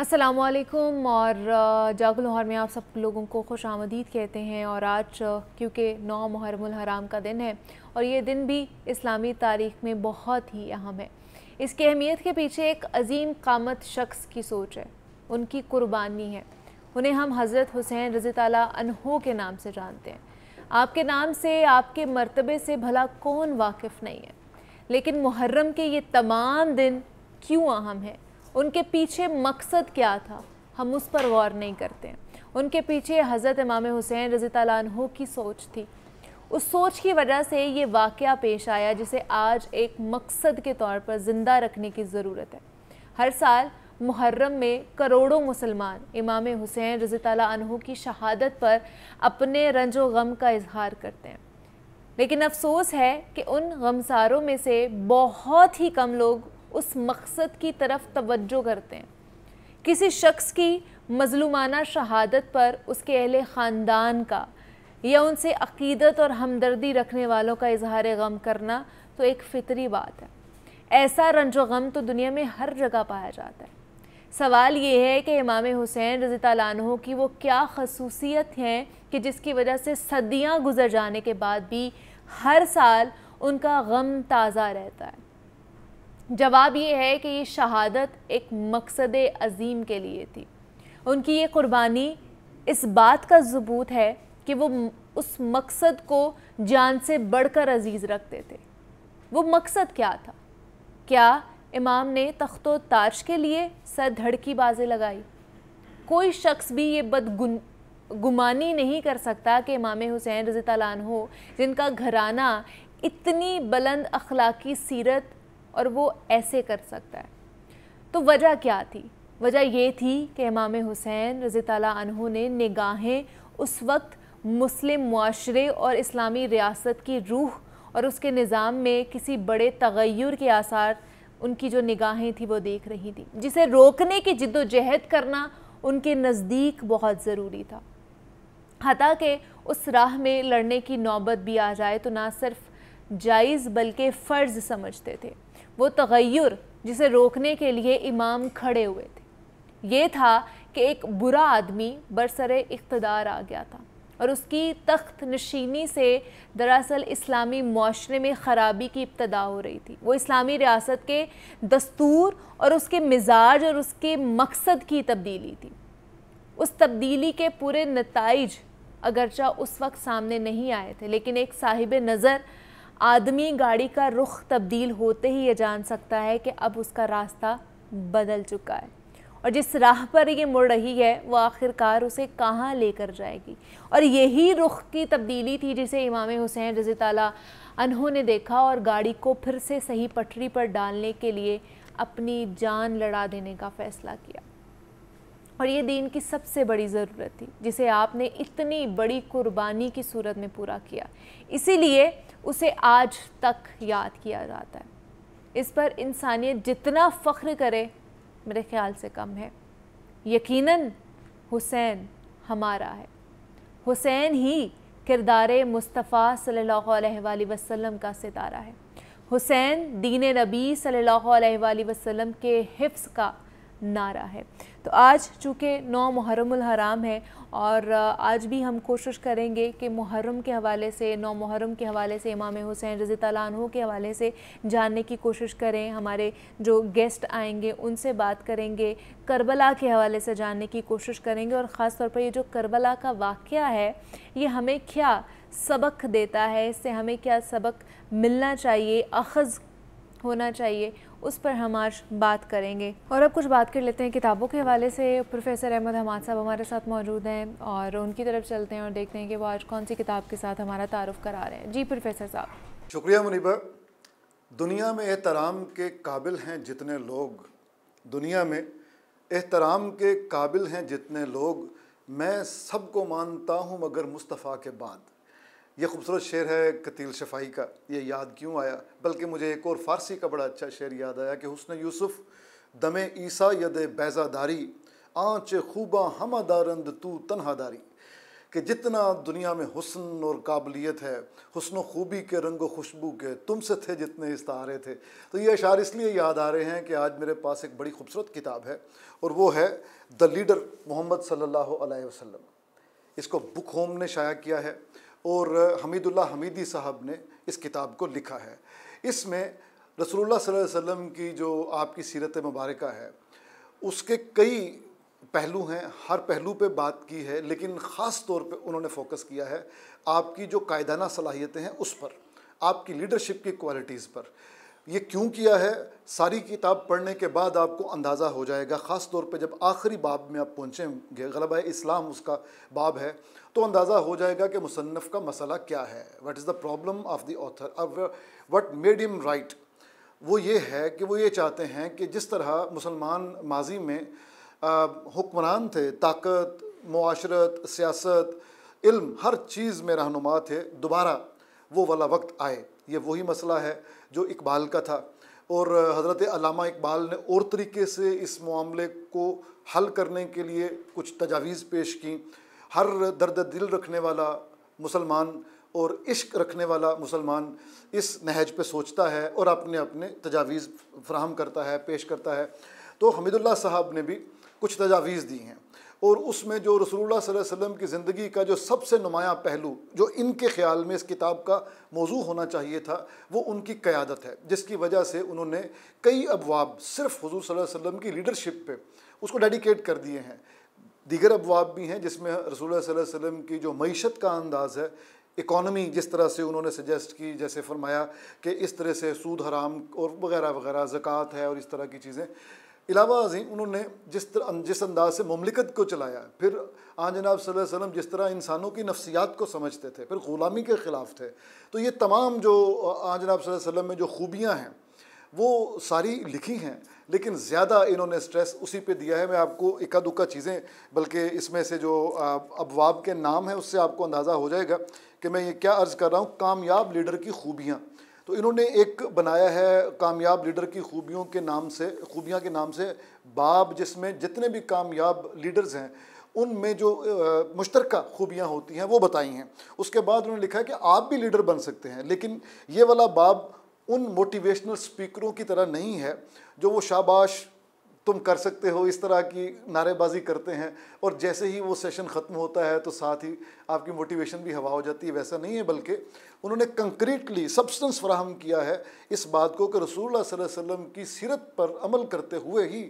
असलकुम और जागुल लाहौर में आप सब लोगों को खुश आमदीद कहते हैं और आज क्योंकि नौ मुहरमुल हराम का दिन है और ये दिन भी इस्लामी तारीख में बहुत ही अहम है इसकी अहमियत के पीछे एक अजीम कामत शख्स की सोच है उनकी कुर्बानी है उन्हें हम हज़रत हुसैन रज़ी तहों के नाम से जानते हैं आपके नाम से आपके मरतबे से भला कौन वाकिफ़ नहीं है लेकिन मुहर्रम के ये तमाम दिन क्यों अहम है उनके पीछे मकसद क्या था हम उस पर गौर नहीं करते हैं उनके पीछे हज़रत इमाम हुसैन रज़ी तु की सोच थी उस सोच की वजह से ये वाक़ पेश आया जिसे आज एक मकसद के तौर पर ज़िंदा रखने की ज़रूरत है हर साल मुहर्रम में करोड़ों मुसलमान इमाम हुसैन रज़ी तु की शहादत पर अपने रंजो गम का इजहार करते हैं लेकिन अफसोस है कि उन गमसारों में से बहुत ही कम लोग उस मकसद की तरफ तवज्जो करते हैं किसी शख्स की मजलूमाना शहादत पर उसके अहल ख़ानदान का या उनसे अकीदत और हमदर्दी रखने वालों का इजहार गम करना तो एक फितरी बात है ऐसा रंजो गम तो दुनिया में हर जगह पाया जाता है सवाल ये है कि इमाम हुसैन रजी की वो क्या खसूसियत हैं कि जिसकी वजह से सदियाँ गुजर जाने के बाद भी हर साल उनका गम ताज़ा रहता है जवाब ये है कि ये शहादत एक मकसद अजीम के लिए थी उनकी ये कुर्बानी इस बात का सबूत है कि वो उस मकसद को जान से बढ़कर अजीज़ रखते थे वो मकसद क्या था क्या इमाम ने तख्तो ताश के लिए सर धड़ की बाजें लगाई कोई शख्स भी ये बदगुन गुमानी नहीं कर सकता कि इमाम हुसैन रजी हो जिनका घराना इतनी बुलंद अखलाकी सीरत और वो ऐसे कर सकता है तो वजह क्या थी वजह ये थी कि इमाम हुसैन रज़ी तला ने निगाहें उस वक्त मुस्लिम माशरे और इस्लामी रियासत की रूह और उसके निज़ाम में किसी बड़े तगैर के आसार उनकी जो निगाहें थी वो देख रही थी जिसे रोकने की जद्दोजहद करना उनके नज़दीक बहुत ज़रूरी था हती के उस राह में लड़ने की नौबत भी आ जाए तो ना सिर्फ जायज़ बल्कि फ़र्ज़ समझते थे वो तगैर जिसे रोकने के लिए इमाम खड़े हुए थे ये था कि एक बुरा आदमी बरसर इकतदार आ गया था और उसकी तख्त नशीनी से दरअसल इस्लामी माशरे में ख़राबी की इब्तदा हो रही थी वो इस्लामी रियासत के दस्तूर और उसके मिजाज और उसके मकसद की तब्दीली थी उस तब्दीली के पूरे नतज अगरचा उस वक्त सामने नहीं आए थे लेकिन एक साहिब नज़र आदमी गाड़ी का रुख तब्दील होते ही ये जान सकता है कि अब उसका रास्ता बदल चुका है और जिस राह पर ये मुड़ रही है वो आखिरकार उसे कहाँ लेकर जाएगी और यही रुख की तब्दीली थी जिसे इमाम हुसैन रजी तला ने देखा और गाड़ी को फिर से सही पटरी पर डालने के लिए अपनी जान लड़ा देने का फ़ैसला किया और ये दीन की सबसे बड़ी ज़रूरत थी जिसे आपने इतनी बड़ी कुर्बानी की सूरत में पूरा किया इसीलिए उसे आज तक याद किया जाता है इस पर इंसानियत जितना फ़ख्र करे मेरे ख्याल से कम है यकीनन हुसैन हमारा है हुसैन ही किरदार मुस्तफ़ा सल्लल्लाहु अलैहि वसल्लम का सितारा है हुसैन दीन नबी सल्लल्लाहु अलैहि वसल्लम के हिफ्स का नारा है तो आज चूँकि नौ मुहरम हराम है और आज भी हम कोशिश करेंगे कि मुहर्रम के हवाले से नौ मुहर्रम के हवाले से इमाम हुसैन रज़ी तु के हवाले से जानने की कोशिश करें हमारे जो गेस्ट आएंगे उनसे बात करेंगे करबला के हवाले से जानने की कोशिश करेंगे और ख़ास तौर पर ये जो करबला का वाक़ है ये हमें क्या सबक देता है इससे हमें क्या सबक मिलना चाहिए अखज़ होना चाहिए उस पर हम आज बात करेंगे और अब कुछ बात कर लेते हैं किताबों के हवाले से प्रोफेसर अहमद हमाद साहब हमारे साथ मौजूद हैं और उनकी तरफ चलते हैं और देखते हैं कि वो आज कौन सी किताब के साथ हमारा तारफ़ करा रहे हैं जी प्रोफेसर साहब शुक्रिया मुनीबा दुनिया में एहतराम के काबिल हैं जितने लोग दुनिया में एहतराम के काबिल हैं जितने लोग मैं सबको मानता हूँ मगर मुस्तफ़ा के बाद ये खूबसूरत शेर है कतील शफाई का ये याद क्यों आया बल्कि मुझे एक और फ़ारसी का बड़ा अच्छा शेर याद आया कि हुसन यूसुफ़ दम ईसा यद बैज़ादारी आँच खूबा हमदारंद तू दारी कि जितना दुनिया में हुसन और काबिलियत है हुस्न खूबी के रंग खुशबू के तुम से थे जितने इस्तारे थे तो ये अशार इसलिए याद आ रहे हैं कि आज मेरे पास एक बड़ी खूबसूरत किताब है और वो है द लीडर मोहम्मद सल्लल्लाहु अलैहि वसल्लम इसको बुक होम ने शाया किया है और हमीदुल्ला हमीदी साहब ने इस किताब को लिखा है इसमें रसोल्ला वसम की जो आपकी सीरत मुबारक है उसके कई पहलू हैं हर पहलू पे बात की है लेकिन ख़ास तौर पे उन्होंने फोकस किया है आपकी जो कायदाना सलाहियतें हैं उस पर आपकी लीडरशिप की क्वालिटीज़ पर ये क्यों किया है सारी किताब पढ़ने के बाद आपको अंदाज़ा हो जाएगा ख़ास तौर पे जब आखिरी बाब में आप पहुँचेंगे गलब इस्लाम उसका बाब है तो अंदाज़ा हो जाएगा कि मुसनफ़ का मसला क्या है what is the problem of the author अब वट मेड इम राइट वो ये है कि वो ये चाहते हैं कि जिस तरह मुसलमान माजी में हुक्मरान थे ताकत माशरत सियासत इल्म हर चीज़ में रहनुमा थे दोबारा वो वाला वक्त आए ये वही मसला है जो इकबाल का था और हज़रत अलामा इकबाल ने और तरीके से इस मामले को हल करने के लिए कुछ तजावीज़ पेश की हर दर्द दिल रखने वाला मुसलमान और इश्क रखने वाला मुसलमान इस नहज पे सोचता है और अपने अपने तजावीज़ फ्राहम करता है पेश करता है तो हमीदुल्ला साहब ने भी कुछ तजावीज़ दी हैं और उसमें जो रसूलुल्लाह सल्लल्लाहु अलैहि वसल्लम की ज़िंदगी का जो सबसे नुमाया पहलू जो इनके ख्याल में इस किताब का मौजू होना चाहिए था वो उनकी क़्यादत है जिसकी वजह से उन्होंने कई अबवाब सिर्फ हजूर सल्लल्लाहु अलैहि वसल्लम की लीडरशिप पे उसको डेडिकेट कर दिए हैं दीगर अबवाब भी हैं जिसमें रसूल वसम की जो मीशत का अंदाज़ है इकानमी जिस तरह से उन्होंने सजेस्ट की जैसे फरमाया कि इस तरह से सूद हराम और वगैरह वगैरह ज़क़़त है और इस तरह की चीज़ें इलावा अजीम उन्होंने जिस तरह अं, जिस अंदाज से ममलिकत को चलाया फिर आ जनाब वसम जिस तरह इंसानों की नफसियात को समझते थे फिर ग़ुलामी के ख़िलाफ़ थे तो ये तमाम जो आ जनाब वसम में जो खूबियाँ हैं वो सारी लिखी हैं लेकिन ज़्यादा इन्होंने स्ट्रेस उसी पे दिया है मैं आपको इक्का दुक्का चीज़ें बल्कि इसमें से जो अबवाब के नाम हैं उससे आपको अंदाज़ा हो जाएगा कि मैं ये क्या अर्ज़ कर रहा हूँ कामयाब लीडर की खूबियाँ तो इन्होंने एक बनाया है कामयाब लीडर की खूबियों के नाम से खूबियाँ के नाम से बाब जिसमें जितने भी कामयाब लीडर्स हैं उनमें जो मुश्तरक खूबियाँ होती हैं वो बताई हैं उसके बाद उन्होंने लिखा है कि आप भी लीडर बन सकते हैं लेकिन ये वाला बाब उन मोटिवेशनल स्पीकरों की तरह नहीं है जो वो शाबाश तुम कर सकते हो इस तरह की नारेबाजी करते हैं और जैसे ही वो सेशन ख़त्म होता है तो साथ ही आपकी मोटिवेशन भी हवा हो जाती है वैसा नहीं है बल्कि उन्होंने कंक्रीटली सब्सटेंस फ्राहम किया है इस बात को कि रसूल वसम की सीरत पर अमल करते हुए ही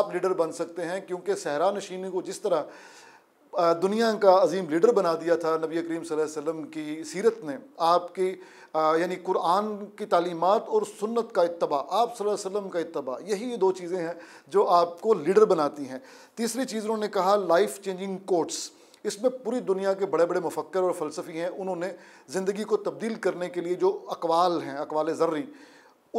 आप लीडर बन सकते हैं क्योंकि सहरा नशीनी को जिस तरह दुनिया का अजीम लीडर बना दिया था नबी करीम वसम की सीरत ने आपकी यानी कुरान की तालीमत और सुन्नत का इतबा आप वसल्लम का इतबा यही ये दो चीज़ें हैं जो आपको लीडर बनाती हैं तीसरी चीज़ उन्होंने कहा लाइफ चेंजिंग कोट्स इसमें पूरी दुनिया के बड़े बड़े मुफक्र और फलसफी हैं उन्होंने ज़िंदगी को तब्दील करने के लिए जो अकवाल हैं अकवाल ज़र्री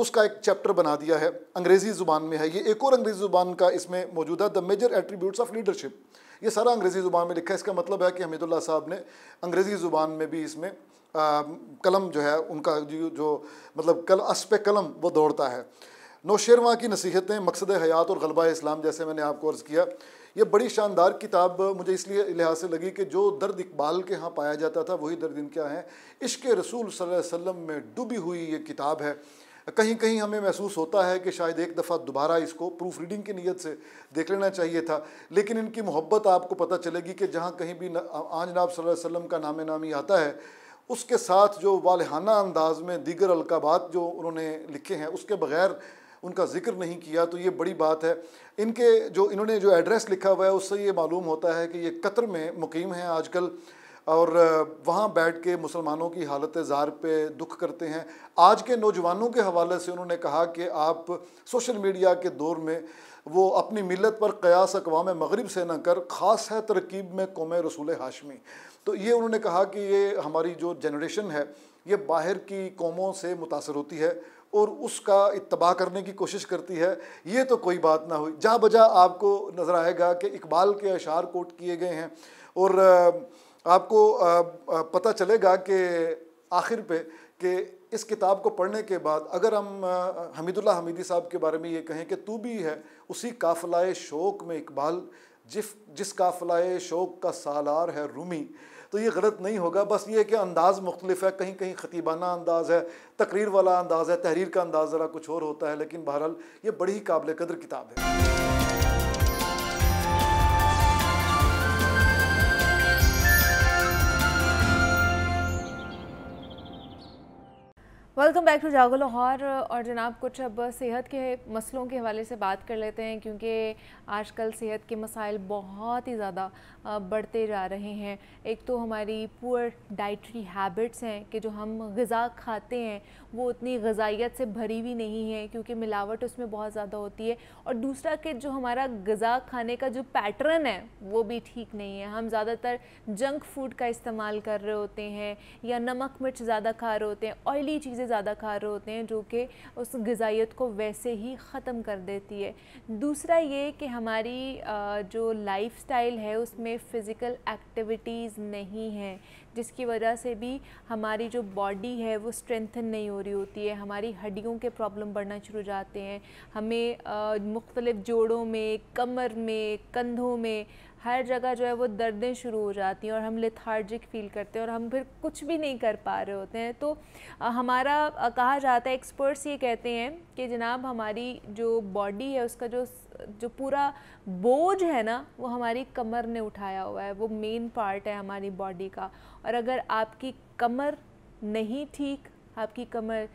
उसका एक चैप्टर बना दिया है अंग्रेज़ी ज़ुबान में है ये एक और अंग्रेज़ी ज़ुबान का इसमें मौजूद है the major attributes of leadership ये सारा अंग्रेज़ी ज़ुबान में लिखा है इसका मतलब है कि हमीदुल्ला साहब ने अंग्रेज़ी ज़ुबान में भी इसमें कलम जो है उनका जो, जो मतलब कल असप कलम वो दौड़ता है नौशेरवा की नसीहतें मकसद हयात और गलबा इस्लाम जैसे मैंने आपको अर्ज़ किया ये बड़ी शानदार किताब मुझे इसलिए लिहाज से लगी कि जो दर्द इकबाल के यहाँ पाया जाता था वही दर्द इनके हैं इश्क रसूल वसम में डूबी हुई ये किताब है कहीं कहीं हमें महसूस होता है कि शायद एक दफ़ा दोबारा इसको प्रूफ रीडिंग की नीयत से देख लेना चाहिए था लेकिन इनकी मोहब्बत आपको पता चलेगी कि जहाँ कहीं भी आजनाब वसम का नाम नामी आता है उसके साथ जो वालहाना अंदाज में दीगर अलकाबात जो उन्होंने लिखे हैं उसके बगैर उनका जिक्र नहीं किया तो ये बड़ी बात है इनके जो इन्होंने जो एड्रेस लिखा हुआ है उससे ये मालूम होता है कि ये कतर में मुकीम हैं आजकल और वहाँ बैठ के मुसलमानों की हालत ज़ार पे दुख करते हैं आज के नौजवानों के हवाले से उन्होंने कहा कि आप सोशल मीडिया के दौर में वो अपनी मिलत पर कयास अकवाम मगरब से न कर ख़ास है तरकीब में कौम रसूल हाशमी तो ये उन्होंने कहा कि ये हमारी जो जनरेशन है ये बाहर की कौमों से मुतासर होती है और उसका इतबा करने की कोशिश करती है ये तो कोई बात ना हुई जा बजा आपको नज़र आएगा कि इकबाल के अशार कोट किए गए हैं और आपको पता चलेगा कि आखिर पे कि इस किताब को पढ़ने के बाद अगर हम हमीदुल्ला हमीदी साहब के बारे में ये कहें कि तू भी है उसी काफलाए शौक में इकबाल जिस जिस काफलाए शौक का सालार है रूमी तो ये गलत नहीं होगा बस ये कि अंदाज़ मुख्तलिफ है कहीं कहीं ख़तीबाना अंदाज़ है तकरीर वाला अंदाज़ है तहरीर का अंदाज़ ज़रा कुछ और होता है लेकिन बहरहाल ये बड़ी ही काबिल कदर किताब है वेलकम बैक टू जागो लाहौर और जनाब कुछ अब सेहत के मसलों के हवाले से बात कर लेते हैं क्योंकि आजकल सेहत के मसाइल बहुत ही ज़्यादा बढ़ते जा रहे हैं एक तो हमारी पुअर डाइटरी हैबिट्स हैं कि जो हम गज़ा खाते हैं वो उतनी गजाइत से भरी हुई नहीं है क्योंकि मिलावट उसमें बहुत ज़्यादा होती है और दूसरा कि जो हमारा गज़ा खाने का जो पैटर्न है वो भी ठीक नहीं है हम ज़्यादातर जंक फूड का इस्तेमाल कर रहे होते हैं या नमक मिर्च ज़्यादा खा रहे होते हैं ऑयली चीज़ें ज़्यादा खा रहे होते हैं जो कि उस गजाइत को वैसे ही ख़त्म कर देती है दूसरा ये कि हमारी जो लाइफ है उसमें में फ़िज़िकल एक्टिविटीज़ नहीं है जिसकी वजह से भी हमारी जो बॉडी है वो स्ट्रेंथन नहीं हो रही होती है हमारी हड्डियों के प्रॉब्लम बढ़ना शुरू जाते हैं हमें मुख्तलिफ़ जोड़ों में कमर में कंधों में हर जगह जो है वो दर्दें शुरू हो जाती हैं और हम लेथार्जिक फील करते हैं और हम फिर कुछ भी नहीं कर पा रहे होते हैं तो हमारा कहा जाता है एक्सपर्ट्स ये कहते हैं कि जनाब हमारी जो बॉडी है उसका जो जो पूरा बोझ है ना वो हमारी कमर ने उठाया हुआ है वो मेन पार्ट है हमारी बॉडी का और अगर आपकी कमर नहीं ठीक आपकी कमर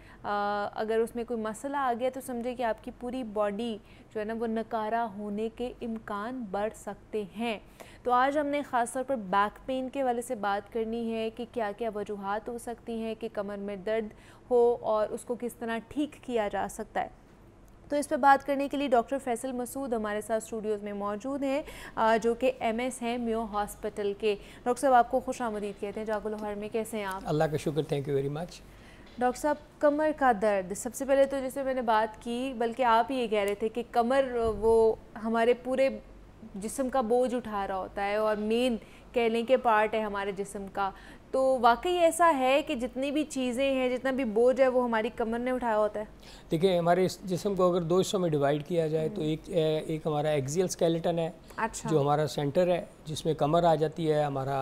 अगर उसमें कोई मसला आ गया तो समझे कि आपकी पूरी बॉडी जो है ना वो नकारा होने के इम्कान बढ़ सकते हैं तो आज हमने ख़ास तौर पर बैक पेन के वाले से बात करनी है कि क्या क्या वजूहत हो सकती हैं कि कमर में दर्द हो और उसको किस तरह ठीक किया जा सकता है तो इस पर बात करने के लिए डॉक्टर फैसल मसूद हमारे साथ स्टूडियोज़ में मौजूद हैं जो कि एम एस हैं म्यो हॉस्पिटल के डॉक्टर साहब आपको खुश आमदीद कहते हैं जागो में कैसे हैं आप अल्लाह का शुक्र thank you very much doctor साहब कमर का दर्द सबसे पहले तो जैसे मैंने बात की बल्कि आप ये कह रहे थे कि कमर वो हमारे पूरे जिसम का बोझ उठा रहा होता है और मेन कह लें कि पार्ट है हमारे जिसम का तो वाकई ऐसा है कि जितनी भी चीज़ें हैं जितना भी बोझ है वो हमारी कमर ने उठाया होता है देखिए हमारे जिसम को अगर दो हिस्सों में डिवाइड किया जाए तो एक एक हमारा एक्जियल स्केलेटन है अच्छा। जो हमारा सेंटर है जिसमें कमर आ जाती है हमारा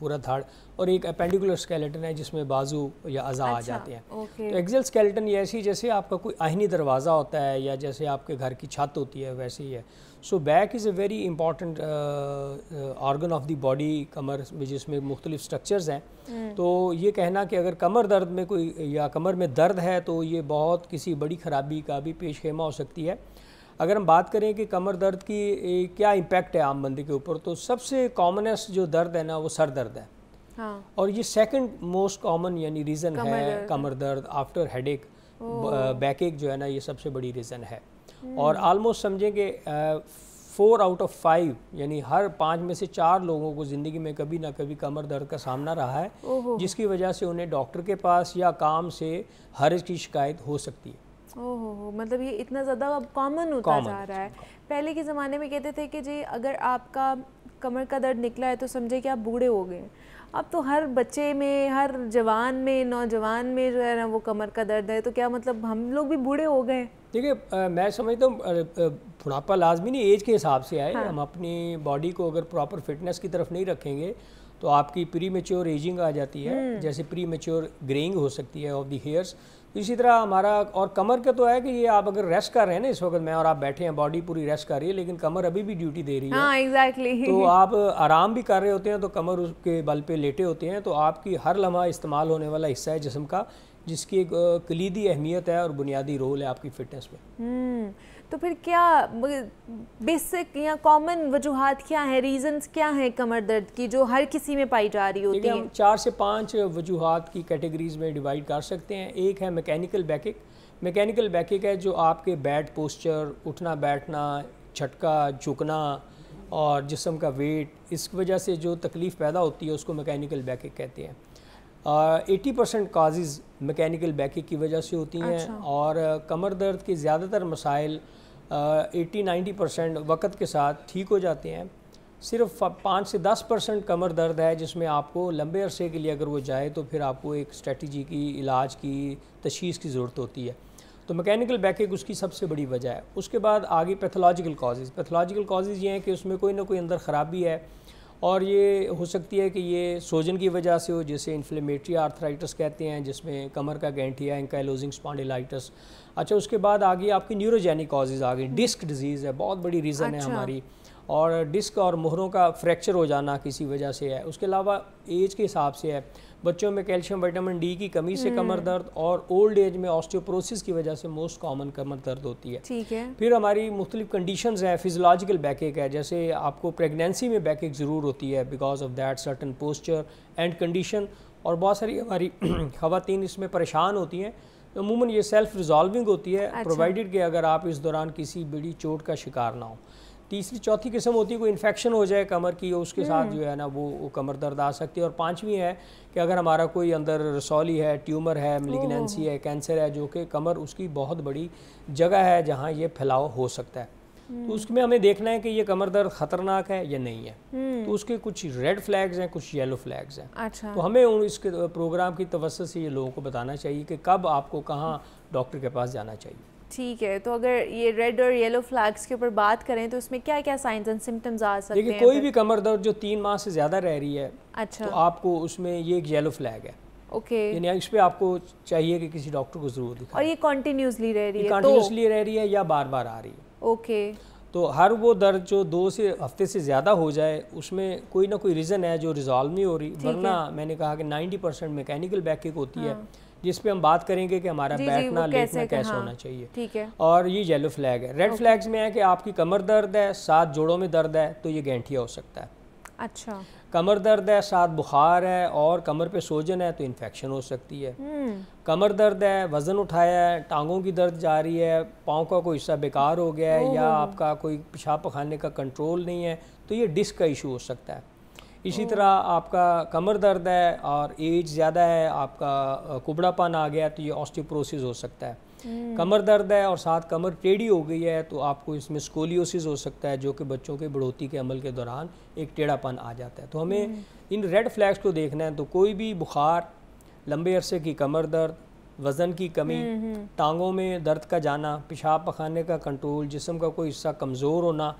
पूरा धाड़ और एक अपेंडिकुलर स्केलेटन है जिसमें बाजू या अज़ा अच्छा, आ जाते हैं तो एक्जियल स्केलेटन ये ऐसी जैसे आपका कोई आहनी दरवाज़ा होता है या जैसे आपके घर की छत होती है वैसे ही है so back is a very important organ of the body कमर जिसमें मुख्तलिफ स्ट्रक्चर्स हैं हम्म। तो ये कहना कि अगर कमर दर्द में कोई या कमर में दर्द है तो ये बहुत किसी बड़ी ख़राबी का भी पेश खेमा हो सकती है अगर हम बात करें कि कमर दर्द की क्या इम्पेक्ट है आम बंदी के ऊपर तो सबसे कॉमनेस्ट जो दर्द है ना वो सर दर्द है हाँ। और ये सेकंड मोस्ट कॉमन यानी रीज़न है कमर दर्द आफ्टर हेडेक बैक एक जो है ना ये सबसे बड़ी रीज़न है और आलमोस्ट समझें कि फोर आउट ऑफ फाइव यानी हर पाँच में से चार लोगों को ज़िंदगी में कभी ना कभी कमर दर्द का सामना रहा है जिसकी वजह से उन्हें डॉक्टर के पास या काम से हर की शिकायत हो सकती है ओहो मतलब ये इतना ज़्यादा अब कॉमन होता common, जा रहा है पहले के ज़माने में कहते थे कि जी अगर आपका कमर का दर्द निकला है तो समझे कि आप बूढ़े हो गए अब तो हर बच्चे में हर जवान में नौजवान में जो है ना वो कमर का दर्द है तो क्या मतलब हम लोग भी बूढ़े हो गए देखिए मैं समझता हूँ बुढ़ापा लाजमी नहीं एज के हिसाब से आए हाँ। हम अपनी बॉडी को अगर प्रॉपर फिटनेस की तरफ नहीं रखेंगे तो आपकी प्री मेच्योर एजिंग आ जाती है हम्म। जैसे प्री मेच्योर ग्रेइंग हो सकती है ऑफ द हेयर्स तो इसी तरह हमारा और कमर का तो है कि ये आप अगर रेस्ट कर रहे हैं ना इस वक्त मैं और आप बैठे हैं बॉडी पूरी रेस्ट कर रही है लेकिन कमर अभी भी ड्यूटी दे रही है हाँ, exactly. तो आप आराम भी कर रहे होते हैं तो कमर उसके बल पे लेटे होते हैं तो आपकी हर लम्हा इस्तेमाल होने वाला हिस्सा है जिसम का जिसकी एक कलीदी अहमियत है और बुनियादी रोल है आपकी फिटनेस में हम्म, तो फिर क्या बेसिक या कॉमन वजूहत क्या है रीजंस क्या है कमर दर्द की जो हर किसी में पाई जा रही होती है हम चार से पांच वजूहत की कैटेगरीज में डिवाइड कर सकते हैं एक है मैकेनिकल बैकिक मैकेनिकल बैकिक है जो आपके बैट पोस्चर उठना बैठना छटका झुकना और जिसम का वेट इस वजह से जो तकलीफ़ पैदा होती है उसको मैकेनिकल बैकिक कहते हैं eighty percent cases mechanical backache की वजह से होती हैं अच्छा। और कमर दर्द के ज़्यादातर मसाइल एटी नाइन्टी परसेंट वक़्त के साथ ठीक हो जाते हैं सिर्फ पाँच से दस परसेंट कमर दर्द है जिसमें आपको लंबे अरसे के लिए अगर वो जाए तो फिर आपको एक स्ट्रेटजी की इलाज की तशीस की ज़रूरत होती है तो मैकेनिकल बैकेक उसकी सबसे बड़ी वजह है उसके बाद आगे पैथोलॉजिकल कॉजेज़ पैथोलॉजिकल कॉजेज़ ये हैं कि उसमें कोई ना कोई अंदर ख़राबी है और ये हो सकती है कि ये सोजन की वजह से हो जिसे इन्फ्लेमेटरी आर्थराइटिस कहते हैं जिसमें कमर का गेंटिया एंकाइलोजिंग स्पॉन्डिलाइटिस अच्छा उसके बाद आगे आपकी न्यूरोजेनिक कॉजेज़ आ गई डिस्क हम्म। डिजीज़ है बहुत बड़ी रीज़न अच्छा। है हमारी और डिस्क और मोहरों का फ्रैक्चर हो जाना किसी वजह से है उसके अलावा एज के हिसाब से है बच्चों में कैल्शियम विटामिन डी की कमी से कमर हम्म। दर्द और ओल्ड एज में ऑस्टियोप्रोसिस की वजह से मोस्ट कॉमन कमर दर्द होती है ठीक है फिर हमारी मुख्तलिफ कंडीशन है फिजोलॉजिकल बैकेक है जैसे आपको प्रेगनेंसी में बैकेक ज़रूर होती है because of that certain posture and condition और बहुत सारी हमारी खातन इसमें परेशान होती हैं तो अमूमन ये सेल्फ रिजॉल्विंग होती है अच्छा। प्रोवाइडेड कि अगर आप इस दौरान किसी बड़ी चोट का शिकार ना हो तीसरी चौथी किस्म होती है कोई इन्फेक्शन हो जाए कमर की उसके साथ हम्म। जो है ना वो, वो कमर दर्द आ सकती है और पांचवी है कि अगर हमारा कोई अंदर रसौली है ट्यूमर है मिलिग्नेंसी है कैंसर है जो कि कमर उसकी बहुत बड़ी जगह है जहाँ ये फैलाव हो सकता है तो हम्म। उसमें हमें देखना है कि ये कमर दर्द खतरनाक है या नहीं है हम्म। तो उसके कुछ रेड फ्लैग्स हैं कुछ येलो फ्लैग्स हैं अच्छा। तो हमें उन इसके प्रोग्राम की तवस्त से ये लोगों को बताना चाहिए कि कब आपको कहाँ डॉक्टर के पास जाना चाहिए ठीक है तो अगर ये रेड और येलो फ्लैग्स के ऊपर बात करें तो इसमें क्या क्या साइंस एंड सिम्टम्स आ सकते हैं कोई भी कमर दर्द जो तीन माह से ज़्यादा रह रही है अच्छा तो आपको उसमें ये एक येलो फ्लैग है ओके यानी इस पे आपको चाहिए कि किसी डॉक्टर को ज़रूर दिखाएं और ये कॉन्टीन्यूसली रह रही है कॉन्टीन्यूसली तो रह रही है या बार बार आ रही है ओके तो हर वो दर्द जो दो से हफ्ते से ज़्यादा हो जाए उसमें कोई ना कोई रीज़न है जो रिजॉल्व नहीं हो रही वरना मैंने कहा कि 90 परसेंट मैकेनिकल बैकिक होती हाँ। है जिस पे हम बात करेंगे कि हमारा बैठना लेटना कैसे हाँ, होना चाहिए ठीक है और ये येलो फ्लैग है रेड फ्लैग्स में है कि आपकी कमर दर्द है साथ जोड़ों में दर्द है तो ये गेंठिया हो सकता है अच्छा कमर दर्द है साथ बुखार है और कमर पे सोजन है तो इन्फेक्शन हो सकती है हम्म। कमर दर्द है वज़न उठाया है टांगों की दर्द जा रही है पाँव का कोई हिस्सा बेकार हो गया है या आपका कोई पेशाब पखाने का कंट्रोल नहीं है तो ये डिस्क का इशू हो सकता है इसी तरह आपका कमर दर्द है और एज ज़्यादा है आपका कुबड़ापन आ गया तो ये ऑस्टियोपोरोसिस हो सकता है हम्म। कमर दर्द है और साथ कमर टेढ़ी हो गई है तो आपको इसमें स्कोलियोसिस हो सकता है जो कि बच्चों के बढ़ोती के अमल के दौरान एक टेढ़ापन आ जाता है तो हमें हम्म। इन रेड फ्लैग्स को देखना है तो कोई भी बुखार लंबे अरसे की कमर दर्द वज़न की कमी हम्म, टांगों में दर्द का जाना पेशाब पखाने का कंट्रोल जिसम का कोई हिस्सा कमज़ोर होना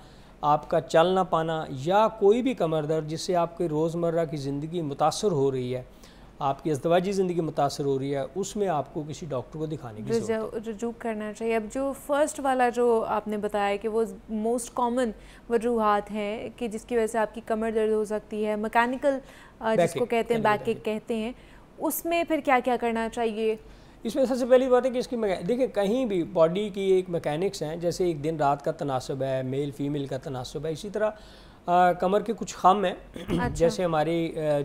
आपका चल ना पाना या कोई भी कमर दर्द जिससे आपके रोज़मर्रा की ज़िंदगी मुतासर हो रही है आपकी अस्तवाजी ज़िंदगी मुतासर हो रही है उसमें आपको किसी डॉक्टर को दिखाने की रजू करना चाहिए अब जो फ़र्स्ट वाला जो आपने बताया कि वो मोस्ट कॉमन वजूहत हैं कि जिसकी वजह से आपकी कमर दर्द हो सकती है मकैनिकल जिसको कहते हैं बैक कहते हैं उसमें फिर क्या क्या करना चाहिए इसमें सबसे पहली बात है कि इसकी देखिए कहीं भी बॉडी की एक मैकेनिक्स हैं जैसे एक दिन रात का तनासब है मेल फीमेल का तनासब है इसी तरह आ, कमर के कुछ खम हैं अच्छा। जैसे हमारी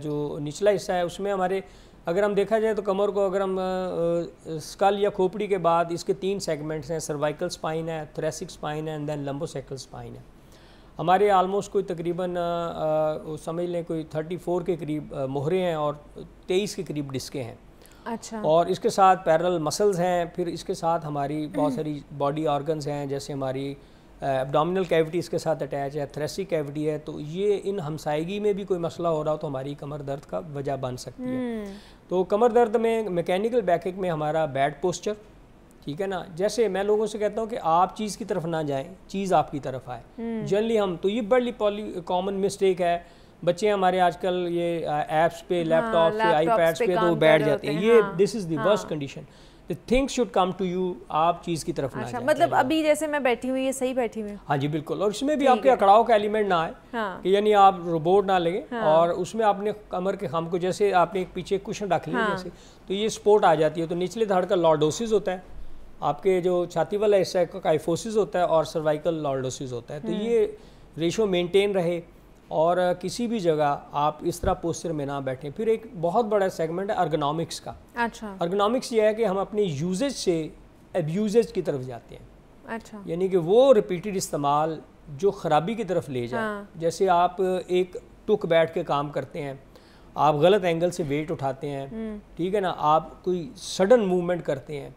जो निचला हिस्सा है उसमें हमारे अगर हम देखा जाए तो कमर को अगर हम स्कल या खोपड़ी के बाद इसके तीन सेगमेंट्स हैं सर्वाइकल स्पाइन है थ्रेसिक स्पाइन है एंड देन लम्बोसेकल स्पाइन है हमारे आलमोस्ट कोई तकरीबन समझ लें कोई 34 के करीब मोहरे हैं और 23 के करीब डिस्के हैं अच्छा और इसके साथ पैरल मसल्स हैं फिर इसके साथ हमारी बहुत सारी बॉडी ऑर्गन्स हैं जैसे हमारी एबडामिनल कैविटी इसके साथ अटैच है थ्रेसिक कैविटी है तो ये इन हमसाइगी में भी कोई मसला हो रहा हो तो हमारी कमर दर्द का वजह बन सकती है हम्म। तो कमर दर्द में मैकेनिकल बैकेक में हमारा बैड पोस्चर ठीक है ना जैसे मैं लोगों से कहता हूँ कि आप चीज़ की तरफ ना जाएं चीज़ आपकी तरफ आए जनरली हम्म। हम तो ये बड़ी पॉली कॉमन मिस्टेक है बच्चे हमारे आजकल ये ऐप्स पे लैपटॉप हाँ, पे आईपैड्स पे तो बैठ जाते हैं ये this is worst condition things should come to you आप चीज़ की तरफ ना अच्छा, मतलब अभी जैसे मैं बैठी हुई ये सही बैठी हुई हाँ जी बिल्कुल और इसमें भी आपके अकड़ाव का एलिमेंट ना आए हाँ। कि यानी आप रोबोट ना लगे हाँ। और उसमें आपने कमर के खाम को जैसे आपने एक पीछे कुशन रख लिया हाँ। जैसे तो ये स्पोर्ट आ जाती है तो निचले धड़ का लॉर्डोसिस होता है आपके जो छाती वाला हिस्सा है काइफोसिस होता है और सर्वाइकल लॉर्डोसिस होता है तो हाँ। ये रेशो मेनटेन रहे और किसी भी जगह आप इस तरह पोस्टर में ना बैठें फिर एक बहुत बड़ा सेगमेंट है अर्गनॉमिक्स का अच्छा अर्गनॉमिक्स ये है कि हम अपने यूजेज से एब्यूजेज की तरफ जाते हैं अच्छा यानी कि वो रिपीटेड इस्तेमाल जो खराबी की तरफ ले जाए हाँ। जैसे आप एक टुक बैठ के काम करते हैं आप गलत एंगल से वेट उठाते हैं हम्म। ठीक है ना आप कोई सडन मूवमेंट करते हैं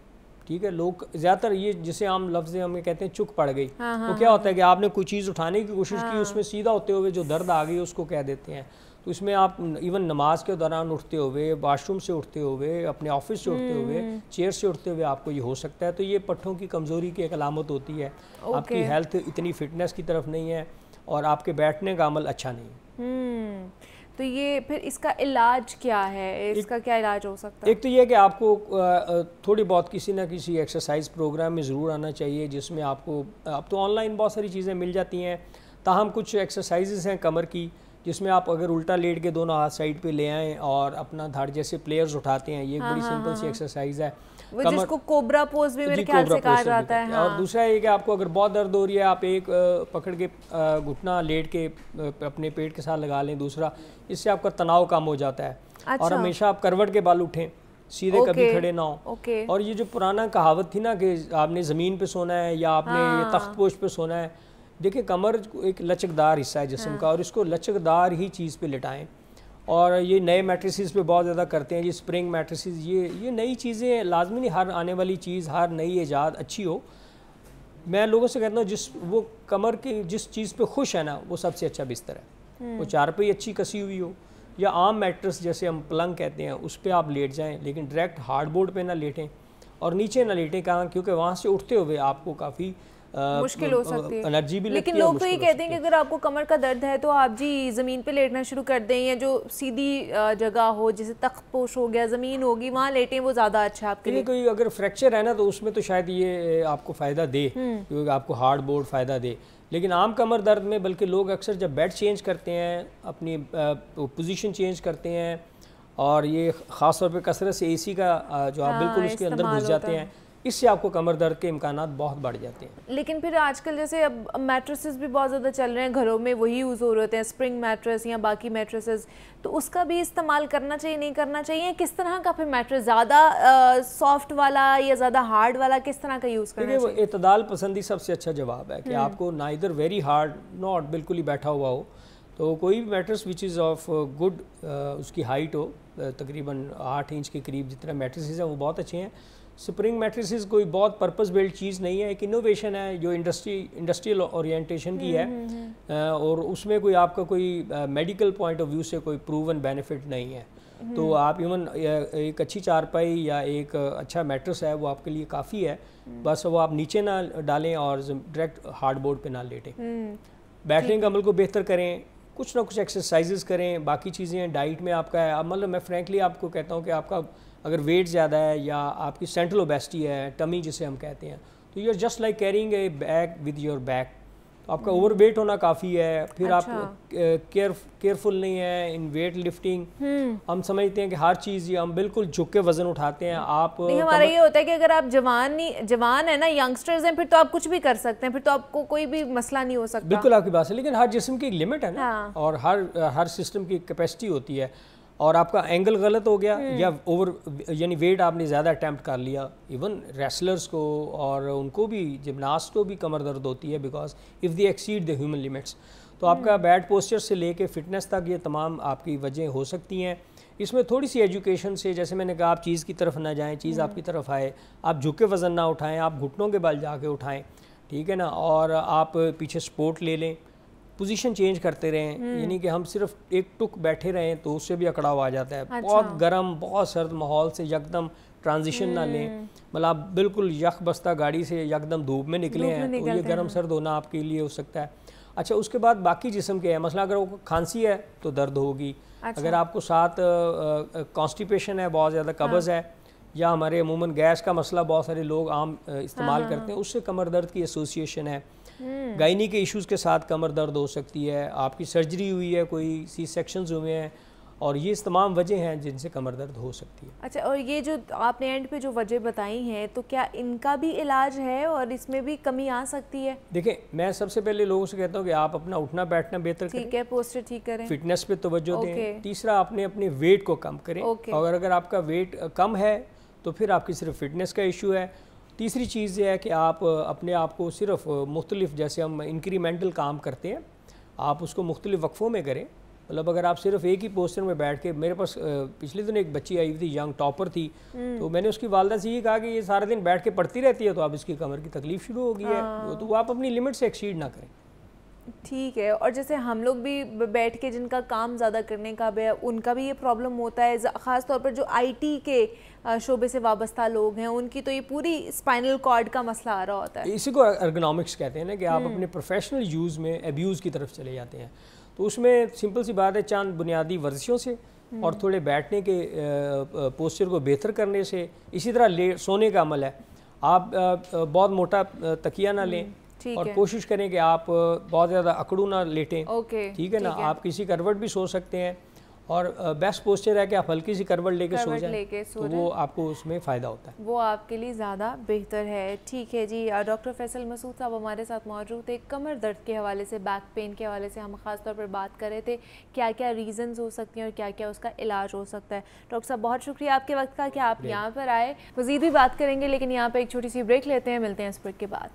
ठीक है लोग ज्यादातर ये जिसे आम लफ्ज हम कहते हैं चुक पड़ गई हाँ, तो हाँ, क्या होता हाँ। है कि आपने कोई चीज़ उठाने की कोशिश हाँ, की उसमें सीधा होते हुए जो दर्द आ गई उसको कह देते हैं तो इसमें आप इवन नमाज के दौरान उठते हुए वाशरूम से उठते हुए अपने ऑफिस से उठते हुए हम्म। चेयर से उठते हुए आपको ये हो सकता है तो ये पट्टों की कमज़ोरी की एक अलामत होती है आपकी हेल्थ इतनी फिटनेस की तरफ नहीं है और आपके बैठने का अमल अच्छा नहीं हम्म। तो ये फिर इसका इलाज क्या है इसका एक, क्या इलाज हो सकता है एक तो ये कि आपको थोड़ी बहुत किसी ना किसी एक्सरसाइज प्रोग्राम में ज़रूर आना चाहिए जिसमें आपको अब तो ऑनलाइन बहुत सारी चीज़ें मिल जाती हैं ताहम कुछ एक्सरसाइजेज हैं कमर की जिसमें आप अगर उल्टा लेट के दोनों हाथ साइड पे ले आएँ और अपना धार जैसे प्लेयर्स उठाते हैं ये एक हाँ, बड़ी हाँ, सिंपल हाँ, सी एक्सरसाइज है कमर, जिसको कोबरा पोज भी मेरे ख्याल से कहा जाता है हाँ। और दूसरा ये कि आपको अगर बहुत दर्द हो रही है आप एक पकड़ के घुटना लेट के अपने पेट के साथ लगा लें दूसरा इससे आपका तनाव कम हो जाता है अच्छा। और हमेशा आप करवट के बाल उठें सीधे okay, कभी खड़े ना हो okay. और ये जो पुराना कहावत थी ना कि आपने ज़मीन पे सोना है या आपने हाँ। तख्त पोश पे सोना है देखिए कमर एक लचकदार हिस्सा है जिसम हाँ। का और इसको लचकदार ही चीज़ पे लिटाएं और ये नए मैट्रिसेस पे बहुत ज़्यादा करते हैं जी स्प्रिंग मैट्रिसेस ये ये नई चीज़ें लाजमी नहीं हर आने वाली चीज़ हर नई ईजाद अच्छी हो मैं लोगों से कहता हूँ जिस वो कमर की जिस चीज़ पे खुश है ना वो सबसे अच्छा बिस्तर है वो हम्म। चारपाई अच्छी कसी हुई हो या आम मैट्रस जैसे हम पलंग कहते हैं उस पर आप लेट जाएँ लेकिन डायरेक्ट हार्डबोर्ड पर ना लेटें और नीचे ना लेटें कहाँ क्योंकि वहाँ से उठते हुए आपको काफ़ी मुश्किल हो सकती है एनर्जी भी लेकिन लोग तो ये कहते हैं कि अगर आपको कमर का दर्द है तो आप जी ज़मीन पे लेटना शुरू कर दें या जो सीधी जगह हो जैसे तख्त पोश हो गया ज़मीन होगी वहाँ लेटें वो ज़्यादा अच्छा आपके लिए कोई अगर फ्रैक्चर है ना तो उसमें तो शायद ये आपको फ़ायदा दे हम्म। क्योंकि आपको हार्ड बोर्ड फ़ायदा दे लेकिन आम कमर दर्द में बल्कि लोग अक्सर जब बेड चेंज करते हैं अपनी पोजिशन चेंज करते हैं और ये ख़ास तौर पे कसरत से एसी का जो आप हाँ, बिल्कुल उसके अंदर घुस जाते हैं इससे आपको कमर दर्द के इम्कान बहुत बढ़ जाते हैं लेकिन फिर आजकल जैसे अब मैट्रेसेस भी बहुत ज़्यादा चल रहे हैं घरों में वही यूज़ हो रहे होते हैं स्प्रिंग मैट्रेस या बाकी मैट्रेसेस तो उसका भी इस्तेमाल करना चाहिए नहीं करना चाहिए किस तरह का फिर मैट्रेस ज़्यादा सॉफ्ट वाला या ज़्यादा हार्ड वाला किस तरह का यूज़ करना चाहिए इतदाल पसंदी सबसे अच्छा जवाब है कि हम्म। आपको ना इधर वेरी हार्ड नॉट बिल्कुल ही बैठा हुआ हो तो कोई भी mattress which is of good उसकी हाइट हो तकरीबन आठ इंच के करीब जितना मैट्रेसेस हैं वो बहुत अच्छे हैं स्प्रिंग मैट्रिसेस कोई बहुत पर्पस बिल्ड चीज़ नहीं है एक इनोवेशन है जो इंडस्ट्री इंडस्ट्रियल ओरिएंटेशन की है हम्म, हम्म, हम्म। और उसमें कोई आपका कोई मेडिकल पॉइंट ऑफ व्यू से कोई प्रूवन बेनिफिट नहीं है तो आप इवन एक अच्छी चारपाई या एक अच्छा मैट्रस है वो आपके लिए काफ़ी है बस वो आप नीचे ना डालें और डायरेक्ट हार्ड बोर्ड पर ना लेटें बैठने के अमल को बेहतर करें कुछ ना कुछ एक्सरसाइजेस करें बाकी चीज़ें डाइट में आपका है मतलब मैं फ्रेंकली आपको कहता हूँ कि आपका अगर वेट ज़्यादा है या आपकी सेंट्रल ओबेसिटी है टमी जिसे हम कहते हैं तो you are just like carrying a bag with your back आपका ओवर हम्म। वेट होना काफ़ी है फिर अच्छा। आप केयर केयरफुल नहीं है इन वेट लिफ्टिंग हम समझते हैं कि हर चीज़ हम बिल्कुल झुक के वजन उठाते हैं आप नहीं हमारा ये होता है कि अगर आप जवान जवान है ना यंगस्टर्स हैं फिर तो आप कुछ भी कर सकते हैं फिर तो आपको कोई भी मसला नहीं हो सकता बिल्कुल आपकी बात है लेकिन हर जिसम की एक लिमिट है ना हाँ। और हर हर सिस्टम की कैपेसिटी होती है और आपका एंगल गलत हो गया हम्म। या ओवर यानी वेट आपने ज़्यादा अटैम्प्ट कर लिया इवन रेसलर्स को और उनको भी जिमनास्ट को भी कमर दर्द होती है because if they exceed the human limits तो हम्म। आपका बैड पोस्चर से लेके फिटनेस तक ये तमाम आपकी वजह हो सकती हैं इसमें थोड़ी सी एजुकेशन से जैसे मैंने कहा आप चीज़ की तरफ ना जाएँ चीज़ हम्म। आपकी तरफ आए आप झुके वज़न ना उठाएँ आप घुटनों के बल जाके उठाएँ ठीक है ना और आप पीछे स्पोर्ट ले लें पोजीशन चेंज करते रहें हम्म। यानी कि हम सिर्फ एक टुक बैठे रहें तो उससे भी अकड़ाव आ जाता है अच्छा। बहुत गर्म बहुत सर्द माहौल से यकदम ट्रांजिशन ना लें हम्म। मतलब आप बिल्कुल यख बस्ता गाड़ी से यकदम धूप में निकले हैं तो ये गर्म सर्द होना आपके लिए हो सकता है अच्छा उसके बाद बाकी जिसम के हैं मसला अगर वो खांसी है तो दर्द होगी अच्छा। अगर आपको साथ कॉन्स्टिपेशन है बहुत ज़्यादा कब्ज़ हाँ। है या हमारे अमूमन गैस का मसला बहुत सारे लोग आम इस्तेमाल हाँ, हाँ, करते हैं उससे कमर दर्द की एसोसिएशन है हम्म। गायनी के इश्यूज के साथ कमर दर्द हो सकती है आपकी सर्जरी हुई है कोई सी सेक्शन हुए हैं और ये तमाम वजह हैं जिनसे कमर दर्द हो सकती है अच्छा और ये जो आपने एंड पे जो वजह बताई हैं तो क्या इनका भी इलाज है और इसमें भी कमी आ सकती है देखें मैं सबसे पहले लोगों से कहता हूँ कि आप अपना उठना बैठना बेहतर ठीक है पोस्टर ठीक करें फिटनेस पे तोज्जो दें तीसरा आपने अपने वेट को कम करें और अगर आपका वेट कम है तो फिर आपकी सिर्फ फिटनेस का इशू है तीसरी चीज़ यह है कि आप अपने आप को सिर्फ मुख्तलिफ जैसे हम इंक्रीमेंटल काम करते हैं आप उसको मुख्तलिफ वक्फ़ों में करें मतलब अगर आप सिर्फ एक ही पोस्टर में बैठ के मेरे पास पिछले दिन एक बच्ची आई हुई थी यंग टॉपर थी हम्म। तो मैंने उसकी वालदा से ये कहा कि ये सारा दिन बैठ के पढ़ती रहती है तो आप इसकी कमर की तकलीफ शुरू हो गई है हाँ। तो आप अपनी लिमिट से एक्सीड ना करें ठीक है और जैसे हम लोग भी बैठ के जिनका काम ज़्यादा करने का भी है उनका भी ये प्रॉब्लम होता है ख़ास तौर पर जो आईटी के शोबे से वाबस्ता लोग हैं उनकी तो ये पूरी स्पाइनल कॉर्ड का मसला आ रहा होता है इसी को अर्गनॉमिक्स कहते हैं ना कि आप हम्म। अपने प्रोफेशनल यूज़ में एब्यूज़ की तरफ चले जाते हैं तो उसमें सिंपल सी बात है चंद बुनियादी वर्जियों से हम्म। और थोड़े बैठने के पोस्चर को बेहतर करने से इसी तरह सोने का अमल है आप बहुत मोटा तकिया ना लें हम्म। और कोशिश करें कि आप बहुत ज़्यादा अकड़ू ना लेटें ओके ठीक है ना आप किसी करवट भी सो सकते हैं और बेस्ट पोस्टर है कि आप हल्की सी करवट लेके सो जाएं तो वो आपको उसमें फ़ायदा होता है वो आपके लिए ज़्यादा बेहतर है ठीक है जी डॉक्टर फैसल मसूद साहब हमारे साथ मौजूद थे कमर दर्द के हवाले से बैक पेन के हवाले से हम ख़ास तौर पर बात कर रहे थे क्या क्या रीजंस हो सकती हैं और क्या क्या उसका इलाज हो सकता है डॉक्टर साहब बहुत शुक्रिया आपके वक्त का कि आप यहाँ पर आए मज़ीद भी बात करेंगे लेकिन यहाँ पर एक छोटी सी ब्रेक लेते हैं मिलते हैं इस ब्रेक के बाद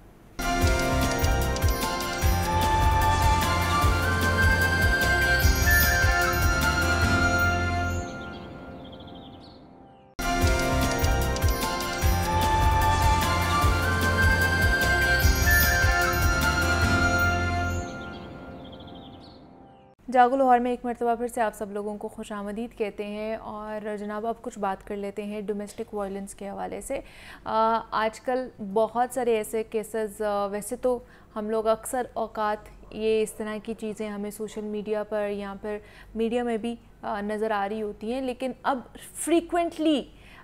जागो लाहौर में एक मरतबा फिर से आप सब लोगों को खुश आमदीद कहते हैं और जनाब अब कुछ बात कर लेते हैं डोमेस्टिक वायलेंस के हवाले से आजकल बहुत सारे ऐसे केसेस वैसे तो हम लोग अक्सर अवकात ये इस तरह की चीज़ें हमें सोशल मीडिया पर या फिर मीडिया में भी नज़र आ रही होती हैं लेकिन अब फ्रीक्वेंटली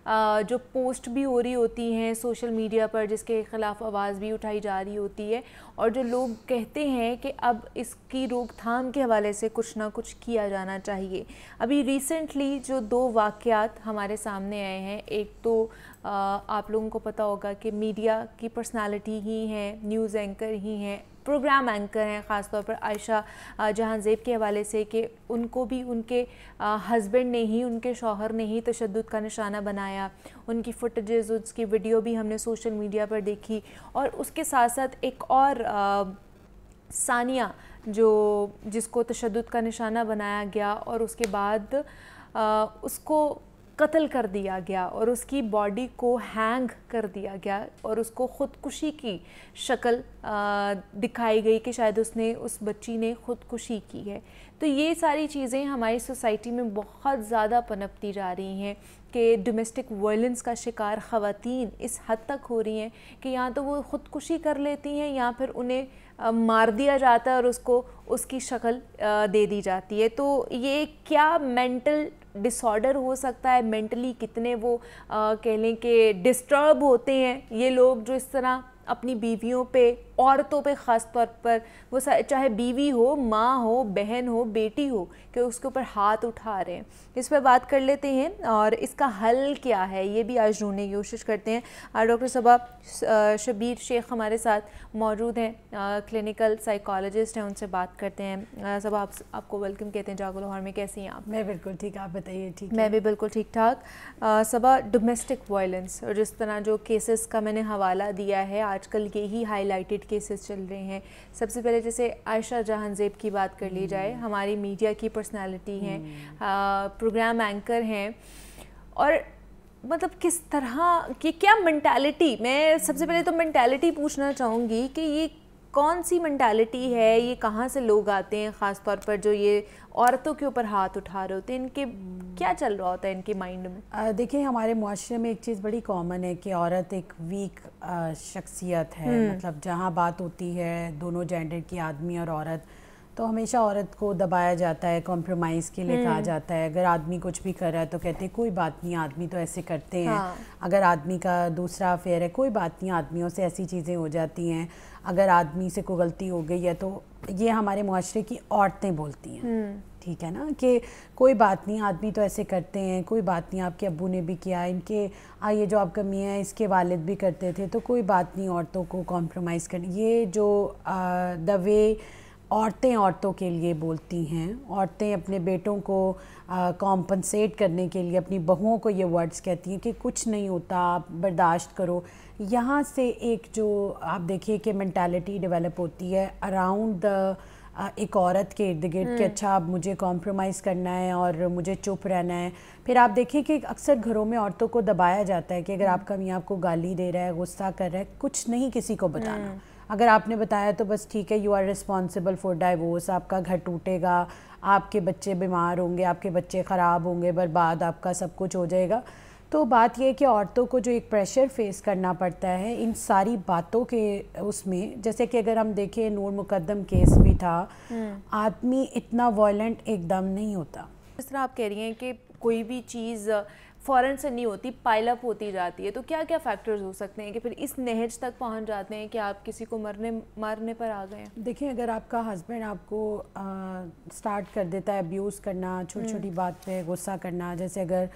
जो पोस्ट भी हो रही होती हैं सोशल मीडिया पर जिसके ख़िलाफ़ आवाज़ भी उठाई जा रही होती है और जो लोग कहते हैं कि अब इसकी रोकथाम के हवाले से कुछ ना कुछ किया जाना चाहिए अभी रिसेंटली जो दो वाक़ात हमारे सामने आए हैं एक तो आप लोगों को पता होगा कि मीडिया की पर्सनालिटी ही हैं न्यूज़ एंकर ही हैं प्रोग्राम एंकर हैं ख़ासतौर पर आयशा जहांजेब के हवाले से कि उनको भी उनके हस्बैंड ने ही उनके शौहर ने ही तशद का निशाना बनाया उनकी फुटेज उसकी वीडियो भी हमने सोशल मीडिया पर देखी और उसके साथ साथ एक और आ, सानिया जो जिसको तशद का निशाना बनाया गया और उसके बाद आ, उसको कत्ल कर दिया गया और उसकी बॉडी को हैंग कर दिया गया और उसको ख़ुदकुशी की शक्ल दिखाई गई कि शायद उसने उस बच्ची ने ख़ुदकुशी की है तो ये सारी चीज़ें हमारी सोसाइटी में बहुत ज़्यादा पनपती जा रही हैं कि डोमेस्टिक वायलेंस का शिकार ख़वातीन इस हद तक हो रही हैं कि या तो वो ख़ुदकुशी कर लेती हैं या फिर उन्हें मार दिया जाता है और उसको उसकी शक्ल दे दी जाती है तो ये क्या मेंटल डिसऑर्डर हो सकता है मेंटली कितने वो कह लें कि डिस्टर्ब होते हैं ये लोग जो इस तरह अपनी बीवियों पे औरतों पे ख़ास तौर पर वो चाहे बीवी हो माँ हो बहन हो बेटी हो कि उसके ऊपर हाथ उठा रहे हैं इस पर बात कर लेते हैं और इसका हल क्या है ये भी आज ढूंढने की कोशिश करते हैं डॉक्टर सबा शबीर शेख हमारे साथ मौजूद हैं क्लिनिकल साइकोलॉजिस्ट हैं उनसे बात करते हैं सब आप आपको वेलकम कहते हैं जागो लाहौर में कैसी हैं आप मैं बिल्कुल ठीक आप बताइए ठीक मैं भी बिल्कुल ठीक ठाक सबा डोमेस्टिक वायलेंस और जिस तरह जो केसेस का मैंने हवाला दिया है आजकल यही हाईलाइटेड केसेस चल रहे हैं सबसे पहले जैसे आयशा जहानजेब की बात कर ली जाए हम्म। हमारी मीडिया की पर्सनालिटी हैं प्रोग्राम हम्म। एंकर हैं और मतलब किस तरह की क्या मैंटेलिटी मैं सबसे पहले तो मैंटेलिटी पूछना चाहूँगी कि ये कौन सी मैंटेलिटी है ये कहाँ से लोग आते हैं ख़ास तौर पर जो ये औरतों के ऊपर हाथ उठा रहे होते हैं इनके क्या चल रहा होता है इनके माइंड में देखिए हमारे माशरे में एक चीज़ बड़ी कॉमन है कि औरत एक वीक शख्सियत है हम्म। मतलब जहाँ बात होती है दोनों जेंडर की आदमी और औरत और तो हमेशा औरत को दबाया जाता है कॉम्प्रोमाइज़ के लिए कहा हम्म। जाता है अगर आदमी कुछ भी कर रहा है तो कहते हैं कोई बात नहीं आदमी तो ऐसे करते हैं हाँ। अगर आदमी का दूसरा अफेयर है कोई बात नहीं आदमियों से ऐसी चीज़ें हो जाती हैं अगर आदमी से कोई गलती हो गई है तो ये हमारे माशरे की औरतें बोलती हैं हम्म। ठीक है ना कि कोई बात नहीं आदमी तो ऐसे करते हैं कोई बात नहीं आपके अबू ने भी किया इनके आ हाँ, ये जो आपका मियाँ है इसके वालिद भी करते थे तो कोई बात नहीं औरतों को कॉम्प्रोमाइज़ कर ये जो द वे औरतें औरतों के लिए बोलती हैं औरतें अपने बेटों को कॉम्पनसेट करने के लिए अपनी बहुओं को ये वर्ड्स कहती हैं कि कुछ नहीं होता आप बर्दाश्त करो यहाँ से एक जो आप देखिए कि मैंटेलिटी डेवलप होती है अराउंड द एक औरत के इर्द गिर्द कि हम्म। अच्छा अब मुझे कॉम्प्रोमाइज़ करना है और मुझे चुप रहना है फिर आप देखें कि अक्सर घरों में औरतों को दबाया जाता है कि अगर हम्म। आपका मियाँ आपको गाली दे रहा है गुस्सा कर रहा है कुछ नहीं किसी को बताना हम्म। अगर आपने बताया तो बस ठीक है you are responsible for divorce आपका घर टूटेगा आपके बच्चे बीमार होंगे आपके बच्चे ख़राब होंगे बर्बाद आपका सब कुछ हो जाएगा तो बात यह है कि औरतों को जो एक प्रेशर फेस करना पड़ता है इन सारी बातों के उसमें जैसे कि अगर हम देखें नूर मुकदम केस भी था हम्म। आदमी इतना वॉयलेंट एकदम नहीं होता जिस तरह आप कह रही हैं कि कोई भी चीज़ फ़ौरन से नहीं होती पाइलअप होती जाती है तो क्या क्या फैक्टर्स हो सकते हैं कि फिर इस नहज तक पहुंच जाते हैं कि आप किसी को मरने मारने पर आ गए देखिए अगर आपका हस्बैंड आपको आ, स्टार्ट कर देता है अब्यूज़ करना छोटी छोटी हम्म। बात पे गुस्सा करना जैसे अगर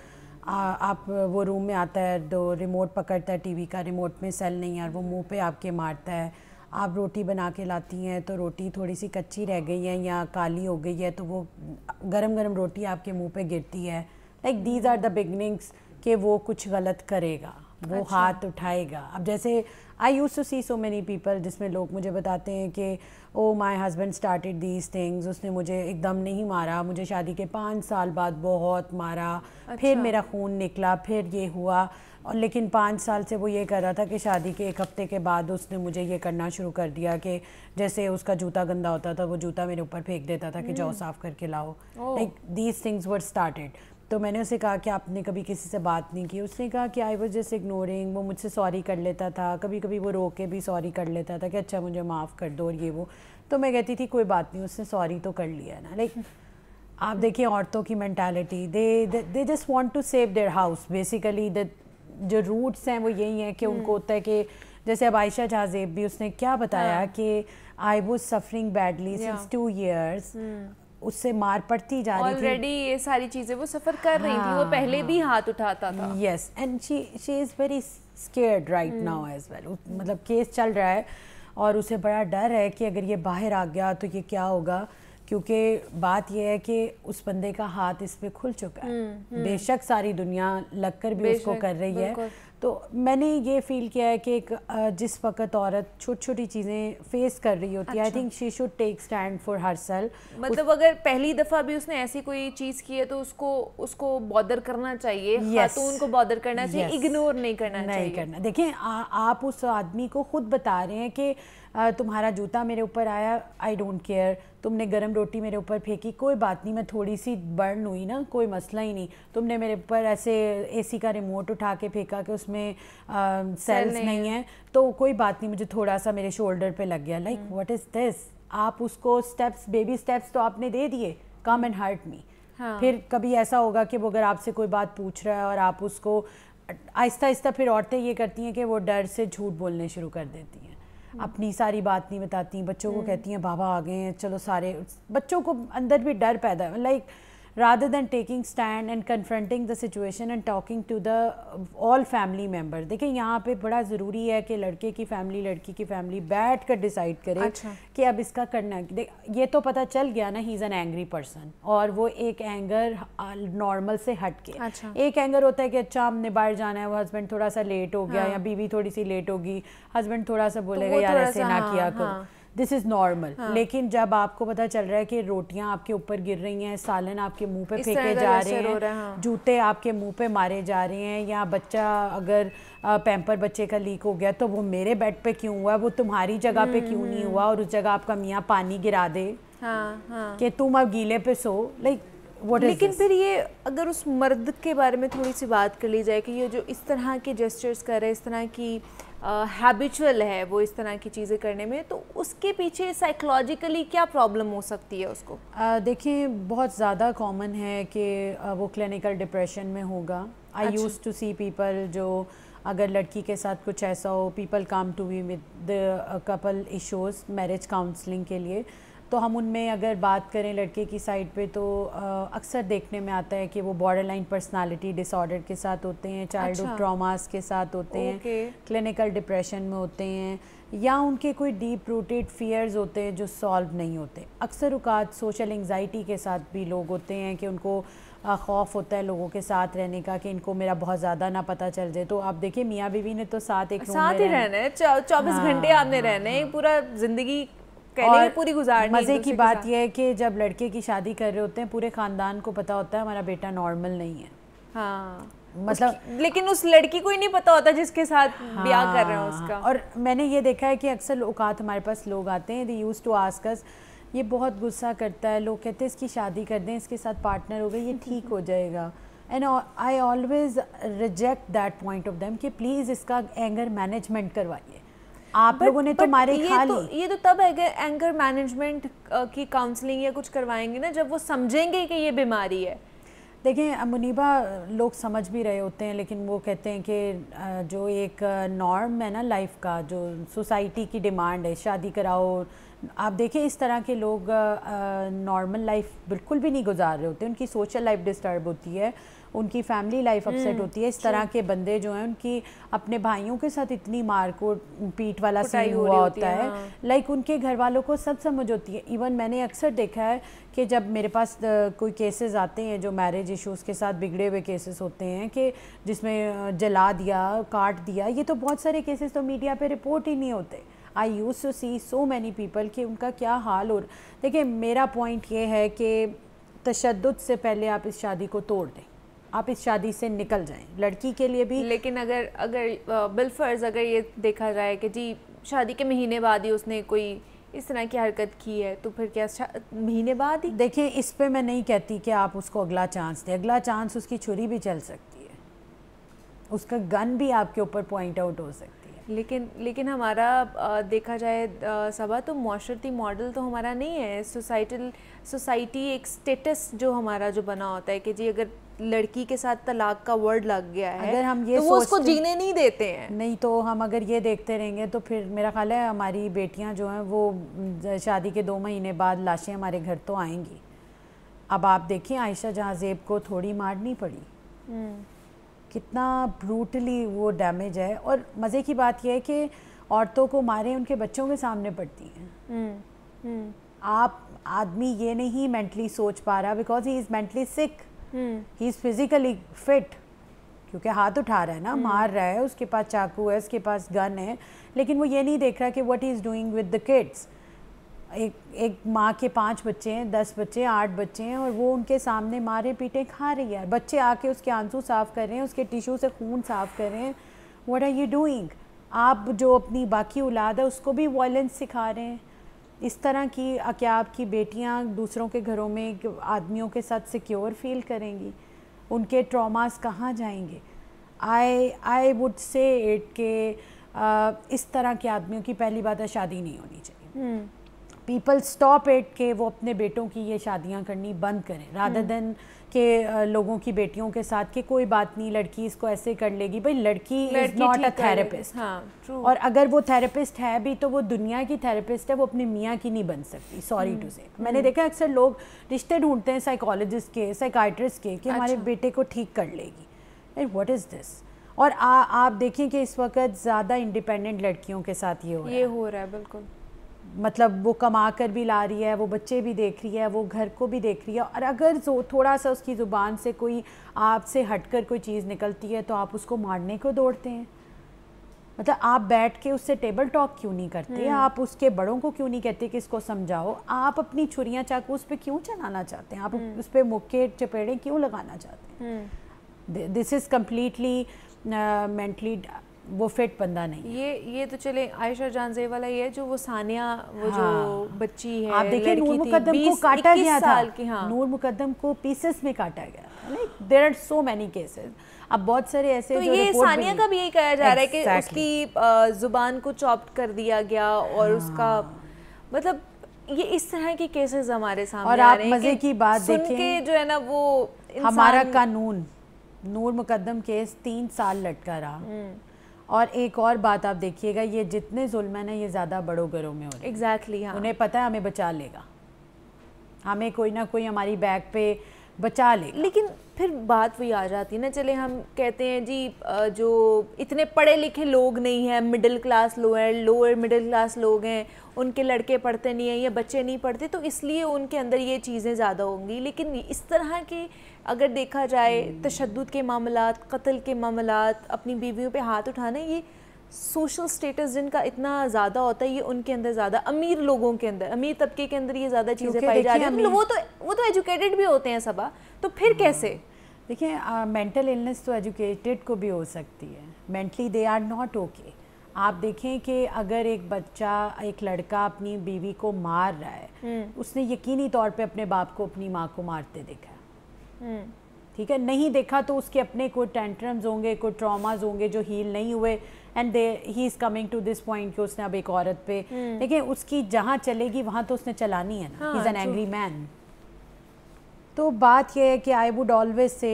आ, आप वो रूम में आता है तो रिमोट पकड़ता है टी का रिमोट में सेल नहीं है और वो मुँह पर आपके मारता है आप रोटी बना के लाती हैं तो रोटी थोड़ी सी कच्ची रह गई है या काली हो गई है तो वो गरम गरम रोटी आपके मुंह पे गिरती है like these are the beginnings कि वो कुछ गलत करेगा वो अच्छा। हाथ उठाएगा अब जैसे I used to see so many people जिसमें लोग मुझे बताते हैं कि oh my husband started these things उसने मुझे एकदम नहीं मारा मुझे शादी के पाँच साल बाद बहुत मारा अच्छा। फिर मेरा खून निकला फिर ये हुआ और लेकिन पाँच साल से वो ये कर रहा था कि शादी के एक हफ़्ते के बाद उसने मुझे ये करना शुरू कर दिया कि जैसे उसका जूता गंदा होता था वो जूता मेरे ऊपर फेंक देता था कि हम्म। जाओ साफ़ करके लाओ like these things were started तो मैंने उसे कहा कि आपने कभी किसी से बात नहीं की उसने कहा कि आई वॉज जस्ट इग्नोरिंग वो मुझसे सॉरी कर लेता था कभी कभी वो रो के भी सॉरी कर लेता था कि अच्छा मुझे माफ़ कर दो और ये वो तो मैं कहती थी कोई बात नहीं उसने सॉरी तो कर लिया ना लाइक आप देखिए औरतों की mentality they they just want to save their house basically the जो रूट्स हैं वो यही हैं कि उनको हम्म। होता है कि जैसे अब आयशा जहाजेब भी उसने क्या बताया हाँ। कि आई वो suffering badly since two years उससे मार पड़ती जा रही थी ऑलरेडी ये सारी चीज़ें वो सफ़र कर हाँ, रही थी वो पहले हाँ, भी हाथ उठाता था yes and she she is very scared right now as well मतलब केस चल रहा है और उसे बड़ा डर है कि अगर ये बाहर आ गया तो ये क्या होगा क्योंकि बात यह है कि उस बंदे का हाथ इस पे खुल चुका है hmm, hmm. बेशक सारी दुनिया लगकर भी उसको कर रही है तो मैंने ये फील किया है कि एक जिस वक्त औरत छोटी छोटी चीज़ें फेस कर रही होती है I think she should take stand for her self मतलब अगर पहली दफ़ा भी उसने ऐसी कोई चीज़ की है तो उसको उसको बॉदर करना चाहिए yes. तो उनको बॉदर करना चाहिए इग्नोर नहीं करना नहीं चाहिए। करना देखिए आप उस आदमी को खुद बता रहे हैं कि तुम्हारा जूता मेरे ऊपर आया आई डोंट केयर तुमने गर्म रोटी मेरे ऊपर फेंकी कोई बात नहीं मैं थोड़ी सी बर्न हुई ना कोई मसला ही नहीं तुमने मेरे ऊपर ऐसे एसी का रिमोट उठा के फेंका कि उसमें सेल्स नहीं, नहीं है तो कोई बात नहीं मुझे थोड़ा सा मेरे शोल्डर पे लग गया लाइक व्हाट इज़ दिस आप उसको स्टेप्स बेबी स्टेप्स तो आपने दे दिए कम एंड हर्ट मी हाँ. फिर कभी ऐसा होगा कि वो अगर आपसे कोई बात पूछ रहा है और आप उसको आहिस्ता आहिस्ता फिर औरतें ये करती हैं कि वो डर से झूठ बोलने शुरू कर देती हैं हम्म। अपनी सारी बात नहीं बताती बच्चों को हम्म। कहती हैं बाबा आ गए हैं चलो सारे बच्चों को अंदर भी डर पैदा like like, rather than taking stand and confronting the situation and talking to the uh, all family member देखिए यहाँ पे बड़ा ज़रूरी है कि लड़के की फैमिली लड़की की फैमिली बैठ कर डिसाइड करे अच्छा। कि अब इसका करना ये तो पता चल गया ना he is an angry person और वो एक एंगर नॉर्मल से हट के अच्छा। एक एंगर होता है कि अच्छा हमने बाहर जाना है वो हस्बैंड थोड़ा सा लेट हो गया हाँ। या बीवी थोड़ी सी लेट होगी हस्बैंड थोड़ा सा बोलेगा तो यार ऐसे ना हाँ, किया हाँ। करो दिस इज़ नॉर्मल लेकिन जब आपको पता चल रहा है कि रोटियां आपके ऊपर गिर रही हैं सालन आपके मुंह पे फेंके जा रहे हैं हाँ। जूते आपके मुंह पे मारे जा रहे हैं या बच्चा अगर पैम्पर बच्चे का लीक हो गया तो वो मेरे बेड पे क्यों हुआ वो तुम्हारी जगह पे क्यों नहीं हुआ और उस जगह आपका मियाँ पानी गिरा दे हाँ, हाँ। कि तुम अब गीले पे सो लाइक लेकिन फिर ये अगर उस मर्द के बारे में थोड़ी सी बात कर ली जाए कि ये जो इस तरह के जेस्टर्स कर रहे हैं इस तरह की हैबिचुअल है वो इस तरह की चीज़ें करने में तो उसके पीछे साइकोलॉजिकली क्या प्रॉब्लम हो सकती है उसको देखिए बहुत ज़्यादा कॉमन है कि वो क्लिनिकल डिप्रेशन में होगा I used to see people जो अगर लड़की के साथ कुछ ऐसा हो people come to we with couple issues marriage counselling के लिए तो हम उनमें अगर बात करें लड़के की साइड पे तो अक्सर देखने में आता है कि वो बॉर्डर लाइन पर्सनैलिटी डिसऑर्डर के साथ होते हैं चाइल्ड अच्छा। ट्रामास के साथ होते हैं क्लिनिकल डिप्रेशन में होते हैं या उनके कोई डीप रूटेड फियर्स होते हैं जो सॉल्व नहीं होते अक्सर उकात सोशल एंगजाइटी के साथ भी लोग होते हैं कि उनको खौफ होता है लोगों के साथ रहने का कि इनको मेरा बहुत ज़्यादा ना पता चल जाए तो आप देखिए मियाँ बीवी ने तो साथ एक साथ ही रहना है चौबीस हाँ, घंटे आपने हाँ, रहने हाँ। पूरा ज़िंदगी और पूरी गुजार मज़े की बात यह है कि जब लड़के की शादी कर रहे होते हैं पूरे ख़ानदान को पता होता है हमारा बेटा नॉर्मल नहीं है हाँ मतलब लेकिन उस लड़की को ही नहीं पता होता जिसके साथ हाँ, ब्याह कर रहे हैं हाँ। उसका और मैंने ये देखा है कि अक्सर औकात हमारे पास लोग आते हैं they used to ask us ये बहुत गुस्सा करता है लोग कहते हैं इसकी शादी कर दें इसके साथ पार्टनर हो गए ये ठीक हो जाएगा and I always reject that point of them कि प्लीज़ इसका एंगर मैनेजमेंट करवाइए आप लोगों ने तो मारे खा तो, ये तो तब है एंगर मैनेजमेंट की काउंसलिंग या कुछ करवाएंगे ना जब वो समझेंगे कि ये बीमारी है देखें मुनीबा लोग समझ भी रहे होते हैं लेकिन वो कहते हैं कि जो एक नॉर्म है ना लाइफ का जो सोसाइटी की डिमांड है शादी कराओ आप देखें इस तरह के लोग नॉर्मल लाइफ बिल्कुल भी नहीं गुजार रहे होते उनकी सोशल लाइफ डिस्टर्ब होती है उनकी फैमिली लाइफ अपसेट होती है इस तरह के बंदे जो हैं उनकी अपने भाइयों के साथ इतनी मार को पीट वाला सही हुआ होता है लाइक हाँ। उनके घर वालों को सब समझ होती है इवन मैंने अक्सर देखा है कि जब मेरे पास कोई केसेस आते हैं जो मैरिज इश्यूज़ के साथ बिगड़े हुए केसेस होते हैं कि जिसमें जला दिया काट दिया ये तो बहुत सारे केसेस तो मीडिया पर रिपोर्ट ही नहीं होते I used to see so many people कि उनका क्या हाल हो देखिए मेरा पॉइंट ये है कि तशद से पहले आप इस शादी को तोड़ दें आप इस शादी से निकल जाएं लड़की के लिए भी लेकिन अगर अगर बिलफर्ज अगर ये देखा जाए कि जी शादी के महीने बाद ही उसने कोई इस तरह की हरकत की है तो फिर क्या महीने बाद ही देखिए इस पर मैं नहीं कहती कि आप उसको अगला चांस दें अगला चांस उसकी छुरी भी चल सकती है उसका गन भी आपके ऊपर पॉइंट आउट हो सकता है लेकिन लेकिन हमारा देखा जाए सभा तो माशरती मॉडल तो हमारा नहीं है सोसाइटल सोसाइटी एक स्टेटस जो हमारा जो बना होता है कि जी अगर लड़की के साथ तलाक का वर्ड लग गया है अगर हम ये तो वो उसको जीने नहीं देते हैं नहीं तो हम अगर ये देखते रहेंगे तो फिर मेरा ख्याल है हमारी बेटियां जो हैं वो शादी के दो महीने बाद लाशें हमारे घर तो आएंगी अब आप देखें आयशा जेब को थोड़ी मारनी पड़ी हम्म। कितना ब्रूटली वो डैमेज है और मज़े की बात यह है कि औरतों को मारें उनके बच्चों के सामने पड़ती हैं हम्म, हम्म। आप आदमी ये नहीं मेंटली सोच पा रहा because he is mentally sick he is physically fit क्योंकि हाथ उठा रहा है ना हम्म। मार रहा है उसके पास चाकू है उसके पास गन है लेकिन वो ये नहीं देख रहा कि what is doing with the kids एक एक माँ के पांच बच्चे हैं दस बच्चे हैं आठ बच्चे हैं और वो उनके सामने मारे पीटे खा रही है बच्चे आके उसके आंसू साफ़ कर रहे हैं उसके टिश्यू से खून साफ़ कर रहे हैं वट आर यू डूइंग आप जो अपनी बाकी औलाद है उसको भी वायलेंस सिखा रहे हैं इस तरह की क्या आपकी बेटियाँ दूसरों के घरों में आदमियों के साथ सिक्योर फील करेंगी उनके ट्रॉमास कहाँ जाएंगे आई आई वुड से इट के आ, इस तरह के आदमियों की पहली बात है शादी नहीं होनी चाहिए पीपल स्टॉप इट के वो अपने बेटों की ये शादियाँ करनी बंद करें राधा देन हम्म। के लोगों की बेटियों के साथ कि कोई बात नहीं लड़की इसको ऐसे कर लेगी भाई लड़की इज नॉट अ थेरेपिस्ट हाँ, और अगर वो थेरेपिस्ट है भी तो वो दुनिया की थेरेपिस्ट है वो अपने मियाँ की नहीं बन सकती सॉरी टू से मैंने हम्म। देखा अक्सर लोग रिश्ते ढूंढते हैं साइकोलॉजिस्ट के साइकाट्रिस्ट के कि हमारे अच्छा। बेटे को ठीक कर लेगी एंड वट इज़ दिस और आ, आप देखें कि इस वक्त ज़्यादा इंडिपेंडेंट लड़कियों के साथ ये हो रहा है ये हो रहा है बिल्कुल मतलब वो कमा कर भी ला रही है वो बच्चे भी देख रही है वो घर को भी देख रही है और अगर जो थोड़ा सा उसकी ज़ुबान से कोई आपसे हटकर कोई चीज़ निकलती है तो आप उसको मारने को दौड़ते हैं मतलब आप बैठ के उससे टेबल टॉक क्यों नहीं करते हम्म। आप उसके बड़ों को क्यों नहीं कहते कि इसको समझाओ आप अपनी छुरियाँ चाकू उस पर क्यों चलाना चाहते हैं आप हम्म। उस पर मुक्के चपेड़े क्यों लगाना चाहते हैं दिस इज़ कम्प्लीटली मेंटली वो फिट बंदा नहीं ये ये तो चले आयशा जानजे वाला ये जो वो सानिया वो हाँ। जो बच्ची है आप देखिए नूर मुकदम को हाँ। काटा गया था हाँ। नूर मुकदम को पीसेस में काटा गया there are so many cases अब बहुत सारे ऐसे तो जो ये सानिया का भी यही कहा जा रहा है कि उसकी जुबान को चॉप कर दिया गया और हाँ। उसका मतलब ये इस तरह के केसेस हमारे सामने और आप मजे की बात देखें जो है ना वो हमारा कानून नूर मुकदम केस तीन साल लटका रहा हम्म। और एक और बात आप देखिएगा ये जितने जुल्म है ये ज़्यादा बड़ों घरों में हो रहे एग्जैक्टली exactly, हाँ। उन्हें पता है हमें बचा लेगा हमें कोई ना कोई हमारी बैग पे बचा ले लेकिन फिर बात वही आ जाती है ना चले हम कहते हैं जी जो इतने पढ़े लिखे लोग नहीं हैं middle class lower lower middle class लोग हैं उनके लड़के पढ़ते नहीं हैं या बच्चे नहीं पढ़ते तो इसलिए उनके अंदर ये चीज़ें ज़्यादा होंगी लेकिन इस तरह के अगर देखा जाए हम्म। तशद के मामला कत्ल के मामला अपनी बीवियों पर हाथ उठाना ये सोशल स्टेटस जिनका इतना ज़्यादा होता है ये उनके अंदर ज़्यादा अमीर लोगों के अंदर अमीर तबके के अंदर ये ज़्यादा चीज़ें पाई जा रही हैं वो तो वो तो एजुकेटेड भी होते हैं सबा तो फिर हम्म। कैसे देखिए मेंटल इलनेस तो एजुकेटेड को भी हो सकती है mentally they are not okay आप देखें कि अगर एक बच्चा एक लड़का अपनी बीवी को मार रहा है हम्म। उसने यकीनी तौर पे अपने बाप को अपनी माँ को मारते देखा हम्म। ठीक है नहीं देखा तो उसके अपने कोई टेंट्रम्स होंगे कोई ट्रॉमाज होंगे जो हील नहीं हुए and they he is coming to this point कि उसने अब एक औरत पे हम्म। देखिए उसकी जहाँ चलेगी वहाँ तो उसने चलानी है ना इज़ एन एंग्री मैन तो बात यह है कि आई वुड ऑलवेज से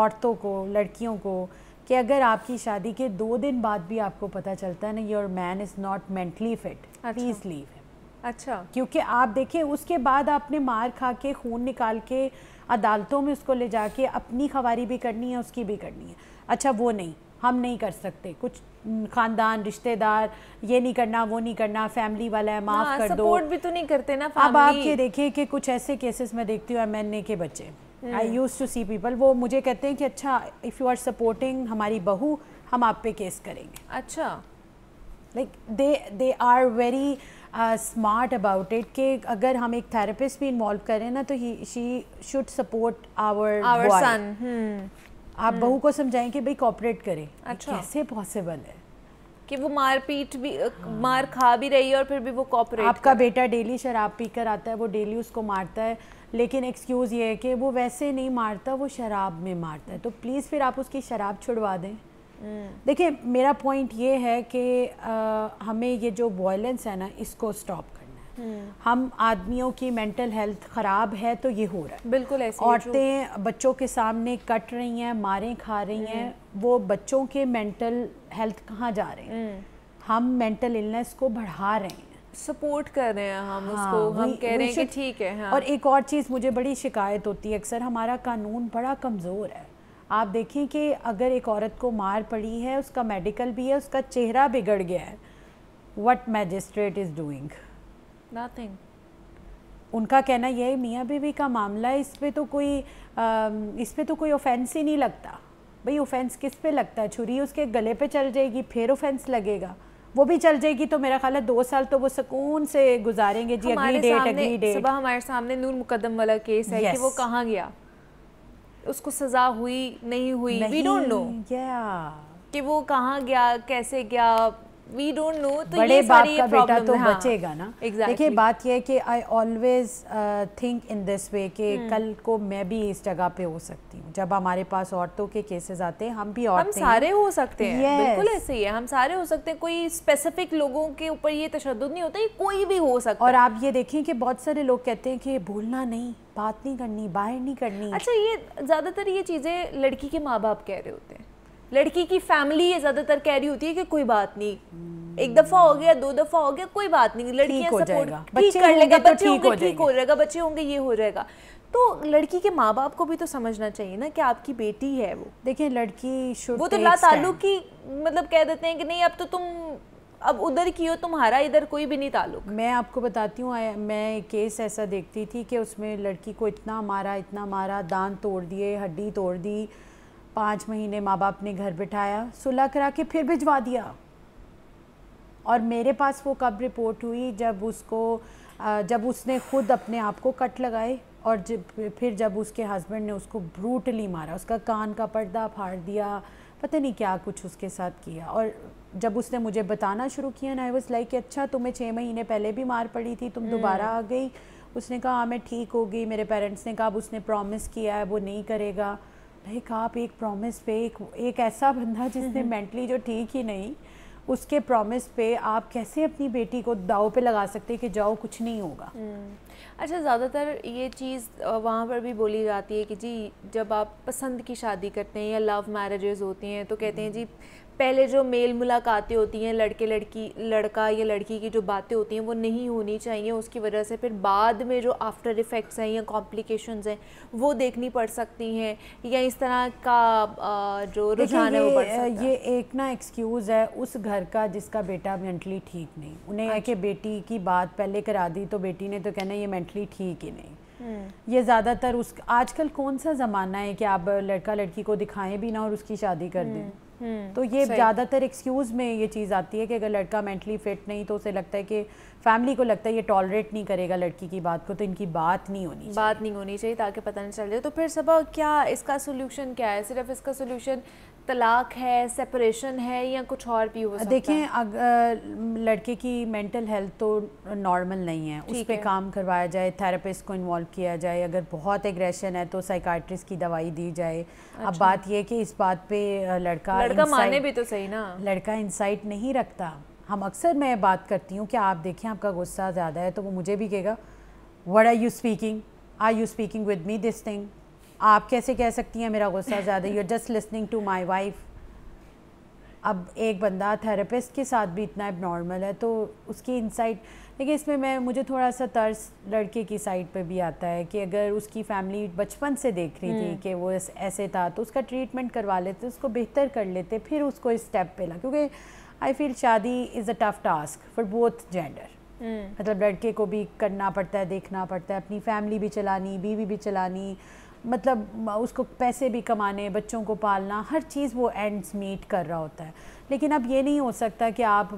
औरतों को लड़कियों को कि अगर आपकी शादी के दो दिन बाद भी आपको पता चलता है ना your man is not mentally fit please leave अच्छा क्योंकि आप देखिए उसके बाद आपने मार खा के खून निकाल के अदालतों में उसको ले जाके अपनी खवारी भी करनी है उसकी भी करनी है अच्छा वो नहीं हम नहीं कर सकते कुछ खानदान रिश्तेदार ये नहीं करना वो नहीं करना फैमिली वाला है माफ हाँ, कर दो सपोर्ट भी तो नहीं करते ना अब आप ये देखिए कि कुछ ऐसे केसेस में देखती हूँ एमएनए के बच्चे I use to see people वो मुझे कहते हैं कि अच्छा इफ़ यू आर सपोर्टिंग हमारी बहू हम आप पे केस करेंगे अच्छा like they they are very smart about it कि अगर हम एक थेरेपिस्ट भी इन्वॉल्व करें ना तो he she should support our our son आप हम्म। बहू को समझाएं कि भाई कॉपरेट करें अच्छा कैसे पॉसिबल है कि वो मारपीट भी हाँ। मार खा भी रही है और फिर भी वो कॉपरेट आपका बेटा डेली शराब पीकर आता है वो डेली उसको मारता है लेकिन एक्सक्यूज़ ये है कि वो वैसे नहीं मारता वो शराब में मारता है तो प्लीज़ फिर आप उसकी शराब छुड़वा दें हम्म। देखिए मेरा पॉइंट ये है कि हमें ये जो वॉयलेंस है ना इसको स्टॉप हम्म। हम आदमियों की मेंटल हेल्थ ख़राब है तो ये हो रहा है बिल्कुल ऐसे औरतें बच्चों के सामने कट रही हैं मारें खा रही हैं हम्म। वो बच्चों के मेंटल हेल्थ कहाँ जा रहे हैं हम्म। हम मेंटल इलनेस को बढ़ा रहे हैं सपोर्ट कर रहे हैं हम हाँ, उसको हम कह रहे हैं कि ठीक है हाँ। और एक और चीज़ मुझे बड़ी शिकायत होती है अक्सर हमारा कानून बड़ा कमज़ोर है आप देखें कि अगर एक औरत को मार पड़ी है उसका मेडिकल भी है उसका चेहरा बिगड़ गया है what magistrate is doing nothing उनका कहना यह है मियाँ बीवी का मामला इस पर तो कोई आ, इस पर तो कोई ऑफेंस ही नहीं लगता भाई ऑफेंस किस पे लगता है छुरी उसके गले पे चल जाएगी फिर ऑफेंस लगेगा वो भी चल जाएगी तो मेरा ख्याल है दो साल तो वो सुकून से गुजारेंगे जी अगली डेट अगली डेट सुबह हमारे सामने नूर मुकदम वाला केस है yes. कि वो कहाँ गया उसको सजा हुई नहीं हुई वी डोंट नो कि वो कहाँ गया कैसे गया वी डोंट नो तो बड़े ये बाप का बेटा तो हाँ, बचेगा ना exactly. देखिए बात यह है कि I always think in this way कि hmm. कल को मैं भी इस जगह पे हो सकती हूँ जब हमारे पास औरतों के केसेस आते हैं हम भी औरतें हम सारे हो सकते हैं yes. बिल्कुल ऐसे ही है हम सारे हो सकते हैं कोई स्पेसिफिक लोगों के ऊपर ये तशद नहीं होता ये कोई भी हो सकता और आप ये देखें कि बहुत सारे लोग कहते हैं कि भूलना नहीं बात नहीं करनी बाहर नहीं करनी अच्छा ये ज़्यादातर ये चीज़ें लड़की के माँ बाप कह रहे होते हैं लड़की की फैमिली ये ज़्यादातर कह रही होती है कि कोई बात नहीं एक दफा हो गया दो दफा हो गया कोई बात नहीं लड़की ठीक तो ठीक हो जाएगा बच्चे होंगे ये हो जाएगा तो लड़की के माँ बाप को भी तो समझना चाहिए ना कि आपकी बेटी है वो देखिए लड़की वो तो ला की मतलब कह देते हैं कि नहीं अब तो तुम अब उधर की हो तुम्हारा इधर कोई भी नहीं ताल्लुक मैं आपको बताती हूँ मैं केस ऐसा देखती थी कि उसमें लड़की को इतना मारा इतना मारा दांत तोड़ दिए हड्डी तोड़ दी पाँच महीने माँ बाप ने घर बिठाया सुलह करा के फिर भिजवा दिया और मेरे पास वो कब रिपोर्ट हुई जब उसको जब उसने खुद अपने आप को कट लगाए और जब फिर जब उसके हस्बैंड ने उसको ब्रूटली मारा उसका कान का पर्दा फाड़ दिया पता नहीं क्या कुछ उसके साथ किया और जब उसने मुझे बताना शुरू किया ना आई वॉज लाइक अच्छा तुम्हें छः महीने पहले भी मार पड़ी थी तुम दोबारा हम्म। आ गई उसने कहा हाँ मैं ठीक हो गई मेरे पेरेंट्स ने कहा अब उसने प्रॉमिस किया है वो नहीं करेगा लाइक आप एक प्रॉमिस पे एक एक ऐसा बंदा जिसने मेंटली जो ठीक ही नहीं उसके प्रॉमिस पे आप कैसे अपनी बेटी को दाव पे लगा सकते हैं कि जाओ कुछ नहीं होगा हम्म। अच्छा ज़्यादातर ये चीज़ वहाँ पर भी बोली जाती है कि जी जब आप पसंद की शादी करते हैं या लव मैरिजेज होती हैं तो कहते हैं हम्म। जी पहले जो मेल मुलाकातें होती हैं लड़के लड़की लड़का या लड़की की जो बातें होती हैं वो नहीं होनी चाहिए उसकी वजह से फिर बाद में जो आफ्टर इफ़ेक्ट्स हैं या कॉम्प्लिकेशंस हैं वो देखनी पड़ सकती हैं या इस तरह का जो रुझान है वो पड़ सकता ये एक ना एक्सक्यूज़ है उस घर का जिसका बेटा मेंटली ठीक नहीं उन्हें है अच्छा। कि बेटी की बात पहले करा दी तो बेटी ने तो कहना ये मेंटली ठीक ही नहीं हम्म। ये ज़्यादातर उस आजकल कौन सा ज़माना है कि आप लड़का लड़की को दिखाएं भी ना और उसकी शादी कर दें हम्म। हम्म, तो ये ज़्यादातर एक्सक्यूज़ में ये चीज़ आती है कि अगर लड़का मेंटली फिट नहीं तो उसे लगता है कि फैमिली को लगता है ये टॉलरेट नहीं करेगा लड़की की बात को तो इनकी बात नहीं होनी बात नहीं होनी चाहिए ताकि पता नहीं चल जाए तो फिर सब क्या इसका सोल्यूशन क्या है सिर्फ इसका सोल्यूशन तलाक है सेपरेशन है या कुछ और भी हो सकता देखें लड़के की मेंटल हेल्थ तो नॉर्मल नहीं है उस पर काम करवाया जाए थेरेपिस्ट को इन्वॉल्व किया जाए अगर बहुत एग्रेशन है तो साइकाट्रिस्ट की दवाई दी जाए अच्छा। अब बात यह कि इस बात पे लड़का लड़का माने भी तो सही ना लड़का इंसाइट नहीं रखता हम अक्सर मैं बात करती हूँ कि आप देखें आपका गुस्सा ज़्यादा है तो वो मुझे भी कहेगा what are you speaking are you speaking with me this thing आप कैसे कह सकती हैं मेरा गुस्सा ज़्यादा you are just listening to my wife अब एक बंदा थेरेपिस्ट के साथ भी इतना नॉर्मल है तो उसकी इनसाइट लेकिन इसमें मैं मुझे थोड़ा सा तर्स लड़के की साइड पे भी आता है कि अगर उसकी फैमिली बचपन से देख रही थी हम्म। कि वो ऐसे था तो उसका ट्रीटमेंट करवा लेते उसको बेहतर कर लेते फिर उसको इस स्टेप पे ला क्योंकि आई फील शादी is a tough task for both gender मतलब लड़के को भी करना पड़ता है देखना पड़ता है अपनी फैमिली भी चलानी बीवी भी चलानी मतलब उसको पैसे भी कमाने बच्चों को पालना हर चीज़ वो एंड्स मीट कर रहा होता है लेकिन अब ये नहीं हो सकता कि आप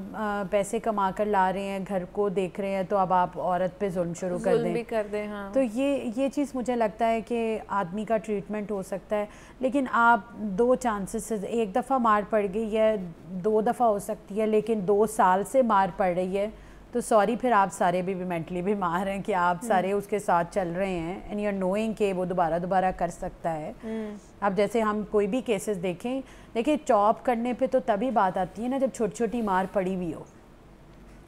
पैसे कमा कर ला रहे हैं घर को देख रहे हैं तो अब आप औरत पे जुल्म शुरू कर दें भी कर दें हाँ। तो ये ये चीज़ मुझे लगता है कि आदमी का ट्रीटमेंट हो सकता है लेकिन आप दो चांसेस एक दफ़ा मार पड़ गई है दो दफ़ा हो सकती है लेकिन दो साल से मार पड़ रही है तो सॉरी फिर आप सारे भी, भी मेंटली बीमार हैं कि आप सारे हम्म। उसके साथ चल रहे हैं एंड यू आर नोइंग के वो दोबारा दोबारा कर सकता है हम्म। अब जैसे हम कोई भी केसेस देखें देखिए चॉप करने पे तो तभी बात आती है ना जब छोटी छोटी मार पड़ी हुई हो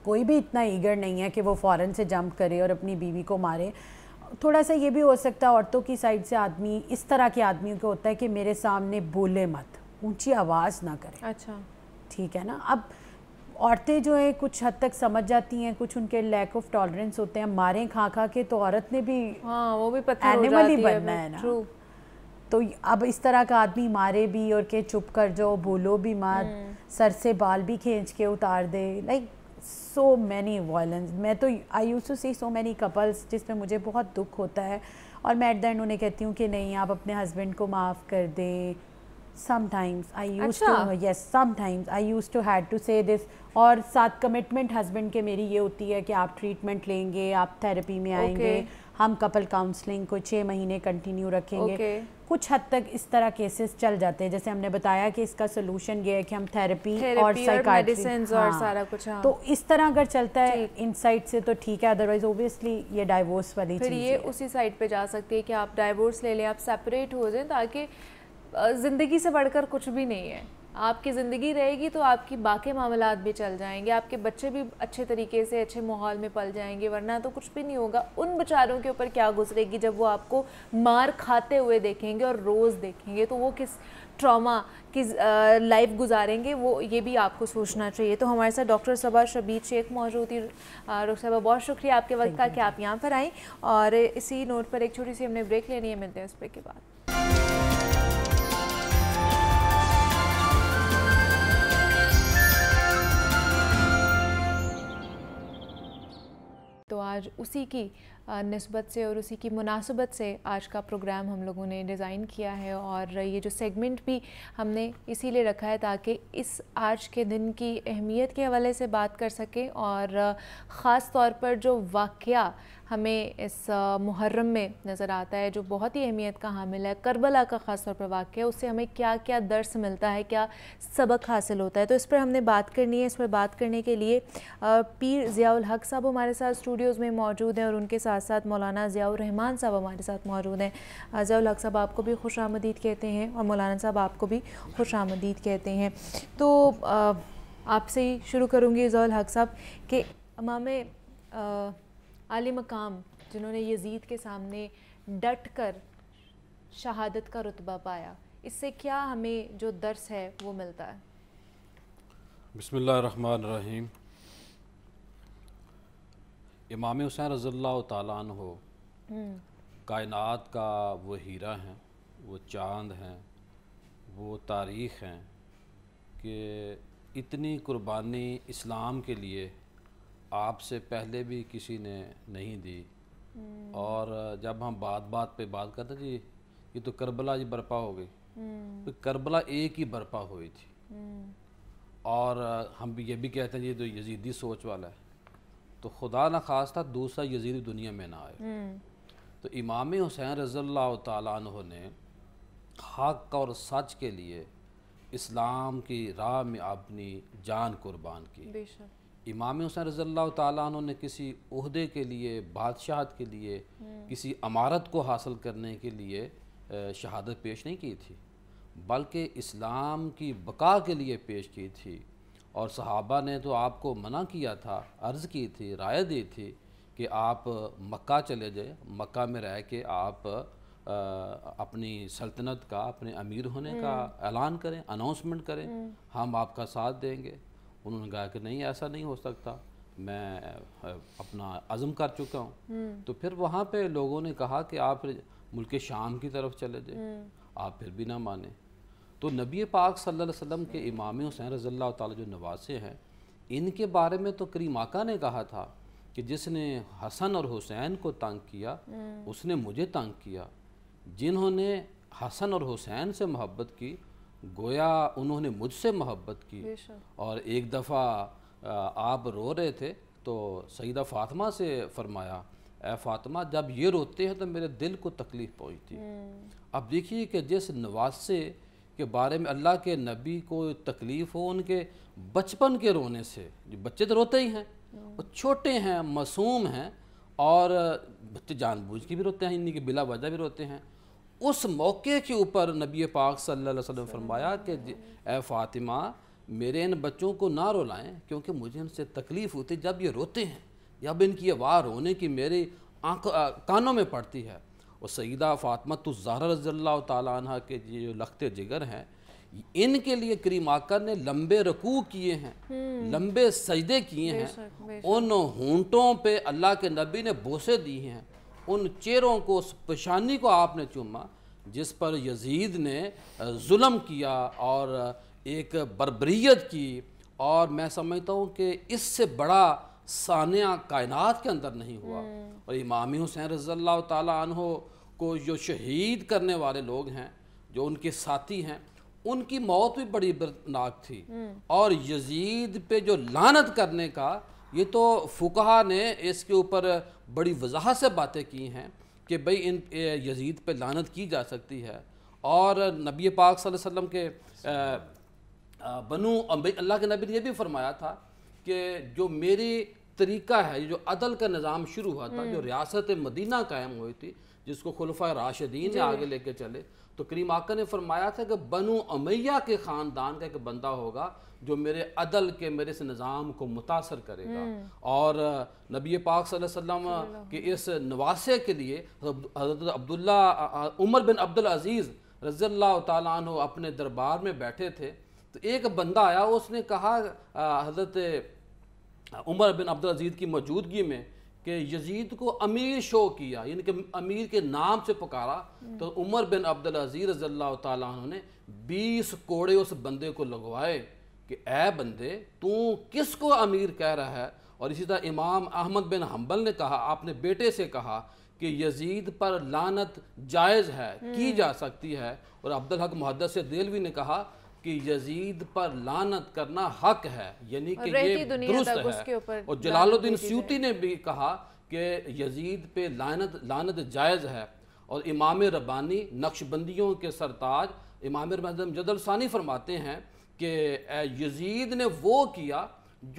कोई भी इतना ईगर नहीं है कि वो फ़ौरन से जंप करे और अपनी बीवी को मारे थोड़ा सा ये भी हो सकता है औरतों की साइड से आदमी इस तरह के आदमियों को होता है कि मेरे सामने बोले मत ऊंची आवाज़ ना करें अच्छा ठीक है ना अब औरतें जो हैं कुछ हद तक समझ जाती हैं कुछ उनके लैक ऑफ टॉलरेंस होते हैं मारे खा खा के तो औरत ने भी हाँ वो भी पता बनना है, ना तो अब इस तरह का आदमी मारे भी और के चुप कर जाओ बोलो भी मार हम्म। सर से बाल भी खींच के उतार दे लाइक सो मैनी वायलेंस मैं तो I use to see so many couples जिसमें मुझे बहुत दुख होता है और मैं एट द एंड उन्हें कहती हूँ कि नहीं आप अपने हस्बैंड को माफ़ कर दें sometimes i used अच्छा? to yes sometimes i used to had to say this और साथ कमिटमेंट हस्बैंड के मेरी ये होती है कि आप ट्रीटमेंट लेंगे आप थेरेपी में आएंगे okay. हम कपल काउंसलिंग को छः महीने कंटिन्यू रखेंगे okay. कुछ हद तक इस तरह केसेस चल जाते हैं जैसे हमने बताया कि इसका सोल्यूशन ये है कि हम थेरेपी और साइकाट्री हाँ, और सारा कुछ हाँ। तो इस तरह अगर चलता है इन साइड से तो ठीक है अदरवाइज ओबियसली ये डाइवोर्स वाली फिर ये उसी साइड पे जा सकती है कि आप डाइवोर्स ले लें आप सेपरेट हो जाए ताकि ज़िंदगी से बढ़कर कुछ भी नहीं है आपकी ज़िंदगी रहेगी तो आपकी बाकी मामला भी चल जाएंगे आपके बच्चे भी अच्छे तरीके से अच्छे माहौल में पल जाएंगे वरना तो कुछ भी नहीं होगा उन बेचारों के ऊपर क्या गुजरेगी जब वो आपको मार खाते हुए देखेंगे और रोज़ देखेंगे तो वो किस ट्रॉमा की लाइफ गुजारेंगे वो ये भी आपको सोचना चाहिए तो हमारे साथ डॉक्टर सबा शबीर शेख मौजूद थी डॉक्टर साहबा बहुत शुक्रिया आपके वक्त का कि आप यहाँ पर आएँ और इसी नोट पर एक छोटी सी हमने ब्रेक लेनी है मिलते हैं उस ब्रेक के बाद तो आज उसी की नस्बत से और उसी की मुनासबत से आज का प्रोग्राम हम लोगों ने डिज़ाइन किया है और ये जो सेगमेंट भी हमने इसीलिए रखा है ताकि इस आज के दिन की अहमियत के हवाले से बात कर सकें और ख़ास तौर पर जो वाक़ हमें इस मुहर्रम में नज़र आता है जो बहुत ही अहमियत का हामिल है करबला का ख़ास तौर पर वाक़ उससे हमें क्या क्या दर्स मिलता है क्या सबक हासिल होता है तो इस पर हमने बात करनी है इस पर बात करने के लिए पीर ज़ियाल हक साहब हमारे साथ स्टूडियोज़ में मौजूद हैं और उनके साथ साथ साथ मौलाना ज़ियाउररहमान साहब हमारे साथ मौजूद हैं ज़ियाल साहब आपको भी खुश आमदीद कहते हैं और मौलाना साहब आपको भी खुश आमदीद कहते हैं तो आपसे ही शुरू करूँगी ज़ियाल हक साहब कि अमाम आली मकाम जिन्होंने यजीद के सामने डट कर शहादत का रुतबा पाया इससे क्या हमें जो दर्स है वो मिलता है बसमीम इमाम हुसैन रज़ल्ला तन हो हम्म। कायनात का वो हीरा हैं वो चांद हैं वो तारीख़ हैं कि इतनी कुर्बानी इस्लाम के लिए आपसे पहले भी किसी ने नहीं दी हम्म। और जब हम बात बात पे बात करते जी ये तो करबला जी बर्पा हो गई हम्म। तो करबला एक ही बर्पा हुई थी और हम भी ये भी कहते हैं ये तो यजीदी सोच वाला है तो खुदा न था दूसरा यजीद दुनिया में ना आए हम्म। तो इमाम हुसैन रज़ल्ला तु ने हक और सच के लिए इस्लाम की राह में अपनी जान कुर्बान की इमाम हुसैन रज़ल्ला तु ने किसी उहदे के लिए बादशाह के लिए हम्म। किसी अमारत को हासिल करने के लिए शहादत पेश नहीं की थी बल्कि इस्लाम की बका के लिए पेश की थी और सहाबा ने तो आपको मना किया था अर्ज़ की थी राय दी थी कि आप मक्का चले जाए मक्का में रह के आप आ, अपनी सल्तनत का अपने अमीर होने का हम्म। ऐलान करें अनाउंसमेंट करें हम्म। हम आपका साथ देंगे उन्होंने कहा कि नहीं ऐसा नहीं हो सकता मैं अपना आजम कर चुका हूँ हम्म। तो फिर वहाँ पे लोगों ने कहा कि आप मुल्क शाम की तरफ चले जाए आप फिर भी ना माने तो नबी पाक सल्लल्लाहु अलैहि वसल्लम के इमाम हुसैन रज़ल्ला जो नवासे हैं इनके बारे में तो करीमाका ने कहा था कि जिसने हसन और हुसैन को तंग किया हम्म। उसने मुझे तंग किया जिन्होंने हसन और हुसैन से मोहब्बत की गोया उन्होंने मुझसे मोहब्बत की और एक दफ़ा आप रो रहे थे तो सईदा फातमा से फरमाया ए फातिमा जब ये रोते हैं तो मेरे दिल को तकलीफ़ पहुँचती हम्म। अब देखिए कि जिस नवासे के बारे में अल्लाह के नबी को तकलीफ़ हो उनके बचपन के रोने से जो बच्चे तो रोते ही हैं वो छोटे हैं मासूम हैं और बच्चे जानबूझ के भी रोते हैं इन्हीं के बिला वजह भी रोते हैं उस मौके के ऊपर नबी पाक सल्लल्लाहु अलैहि वसल्लम फरमाया कि ए फातिमा मेरे इन बच्चों को ना रोलाएं क्योंकि मुझे इनसे तकलीफ़ होती जब ये रोते हैं जब इनकी वार रोने की मेरी आँख कानों में पड़ती है और सईदा फ़ातमा तो ज़ारा रज़ल्ला तह के जो लखते जिगर हैं इनके लिए करीम आकर ने लंबे रकू किए हैं हम्म। लंबे सजदे किए हैं उन होंटों पे अल्लाह के नबी ने बोसे दिए हैं उन चेहरों को उस पेशानी को आपने चूमा जिस पर यजीद ने जुल्म किया और एक बरबरीत की और मैं समझता हूँ कि इससे बड़ा सानिया कायनात के अंदर नहीं हुआ हम्म। और इमामी हुसैन रज़ल्ला तहो को जो शहीद करने वाले लोग हैं जो उनके साथी हैं उनकी मौत भी बड़ी दर्दनाक थी हम्म। और यजीद पे जो लानत करने का ये तो फुकहा ने इसके ऊपर बड़ी वजह से बातें की हैं कि भाई इन यजीद पे लानत की जा सकती है और नबी पाक वसल्लम के बनू अल्लाह के नबी ने यह भी फरमाया था कि जो मेरी तरीका है जो अदल का निज़ाम शुरू हुआ था हम्म। जो रियासत मदीना कायम हुई थी जिसको खुलफा राशिदीन ने आगे लेके चले तो करीम आका ने फरमाया था कि बनु अमैया के ख़ानदान का एक बंदा होगा जो मेरे अदल के मेरे इस निज़ाम को मुतासर करेगा हम्म। और नबी पाक वसल्लम के इस नवासे के लिए हजरत अब्दुल्ला उमर बिन अब्दुल अज़ीज़ रज़ल्ला तु अपने दरबार में बैठे थे तो एक बंदा आया उसने कहा हज़रत उमर बिन अब्दुल अजीज़ की मौजूदगी में कि यजीद को अमीर शो किया यानी कि अमीर के नाम से पुकारा तो उमर बिन अब्दुल अजीज रज़ल्ला तु ने बीस कोड़े उस बंदे को लगवाए कि ए बंदे तू किस को अमीर कह रहा है और इसी तरह इमाम अहमद बिन हम्बल ने कहा आपने बेटे से कहा कि यजीद पर लानत जायज़ है की हम्म। जा सकती है और अब्दुल हक से देलवी ने कहा कि यजीद पर लानत करना हक है यानी कि ये दुरुस्त है और जलालुद्दीन सूती ने भी कहा कि यजीद पे लानत लानत जायज़ है और इमाम रबानी नक्शबंदियों के सरताज इमाम मजम जदलसानी फरमाते हैं कि यजीद ने वो किया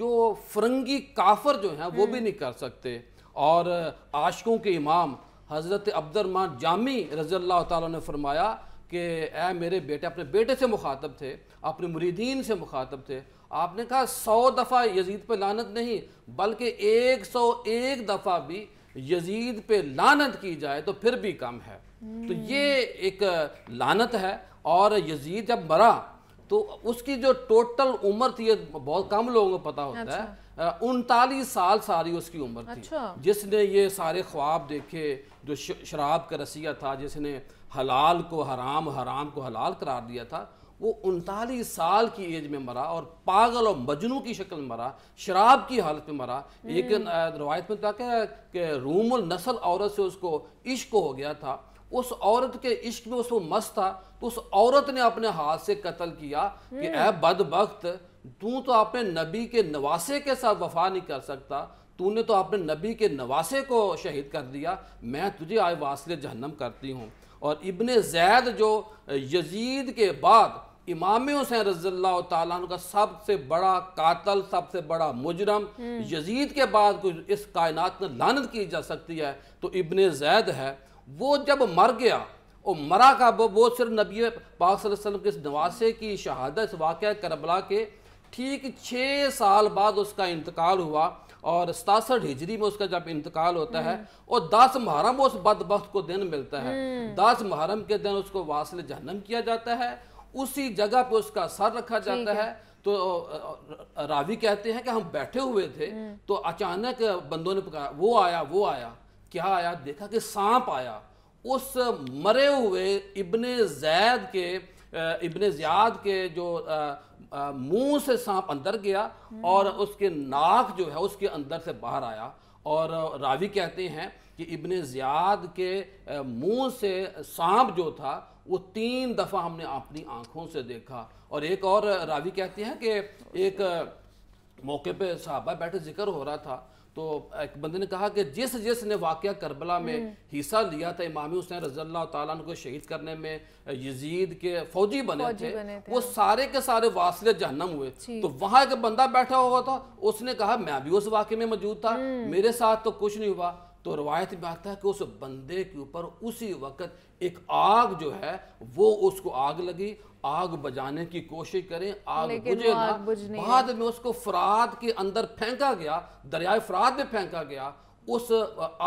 जो फरंगी काफर जो हैं वो भी हम्म। नहीं कर सकते और आशकों के इमाम हज़रत अब्दरमान जामी रज़ी अल्लाह ताला ने फरमाया कि ए मेरे बेटे अपने बेटे से मुखातब थे अपने मुरीदीन से मुखातब थे आपने कहा सौ दफ़ा यजीद पे लानत नहीं बल्कि एक सौ एक दफ़ा भी यजीद पे लानत की जाए तो फिर भी कम है तो हम्म। ये एक लानत है और यजीद जब मरा तो उसकी जो टोटल उम्र थी ये बहुत कम लोगों को पता होता अच्छा। है उनतालीस साल सारी उसकी उम्र अच्छा। थी जिसने ये सारे ख्वाब देखे जो शराब का रसिया था जिसने हलाल को हराम हराम को हलाल करार दिया था वो उनतालीस साल की एज में मरा और पागल और मजनू की शक्ल में मरा शराब की हालत में मरा एक हम्म। रवायत में था कि रूमुल नस्ल औरत से उसको इश्क हो गया था उस औरत के इश्क में उसको मस्त था तो उस औरत ने अपने हाथ से कत्ल किया कि ए हम्म। बदबख्त तू तो अपने नबी के नवासे के साथ वफा नहीं कर सकता तूने तो अपने नबी के नवासे को शहीद कर दिया मैं तुझे आए वासिल जहन्नम करती हूँ और इबन जैद जो यजीद के बाद इमाम हुसैन रज़ल्ला तु का सबसे बड़ा कातल सबसे बड़ा मुजरम हम्म। यजीद के बाद कुछ इस कायनात में लानत की जा सकती है तो इबन जैद है वो जब मर गया वो मरा का वो, वो सिर्फ नबी पाक वसल्लम के इस नवासे की शहादत वाक़ करबला के ठीक छः साल बाद उसका इंतकाल हुआ और सतासठ हिजरी में उसका जब इंतकाल होता है और दास मुहरम उस बदबخت को दिन मिलता है हम्म। दास मुहरम के दिन उसको वासिल जहनम किया जाता है उसी जगह पे उसका सर रखा जाता है तो रावी कहते हैं कि हम बैठे हुए थे हम्म। तो अचानक बंदों ने पुकारा वो आया वो आया क्या आया देखा कि सांप आया उस मरे हुए इब्ने जैद के इबन ज़ियाद के जो मुंह से सांप अंदर गया और उसके नाक जो है उसके अंदर से बाहर आया और रावी कहते हैं कि इबन ज़ियाद के मुंह से सांप जो था वो तीन दफ़ा हमने अपनी आंखों से देखा और एक और रावी कहते हैं कि एक मौके पे साहबा बैठे जिक्र हो रहा था तो एक बंदे ने कहा कि जिस जिस ने वाक़ करबला में हम्म। हिस्सा लिया था इमाम हुसैन रजल्ला तन को शहीद करने में यजीद के फौजी बने, फौजी थे, बने थे वो सारे के सारे वासिले जहनम हुए तो वहाँ एक बंदा बैठा हुआ था उसने कहा मैं भी उस वाक़े में मौजूद था हम्म। मेरे साथ तो कुछ नहीं हुआ तो रवायत में आता है कि उस बंदे के ऊपर उसी वक्त एक आग जो है वो उसको आग लगी आग बजाने की कोशिश करें आग बुझे बाद में उसको फराद के अंदर फेंका गया दरियाए फराद में फेंका गया उस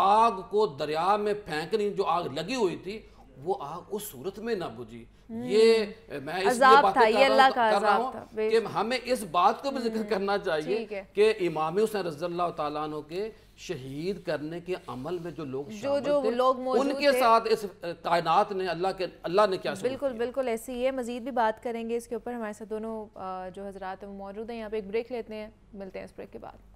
आग को दरिया में फेंकने जो आग लगी हुई थी वो आग उस सूरत में ना बुझी हम्म। ये मैं इसलिए बातें कर रहा हूँ कि हमें इस बात को भी जिक्र हम्म। करना चाहिए कि इमाम हुसैन रजल्ला तु के शहीद करने के अमल में जो लोग जो जो लोग उनके साथ इस कायनात ने अल्लाह के अल्लाह ने क्या बिल्कुल बिल्कुल ऐसी ही है मजीद भी बात करेंगे इसके ऊपर हमारे साथ दोनों जो हजरात मौजूद हैं यहाँ पे एक ब्रेक लेते हैं मिलते हैं इस ब्रेक के बाद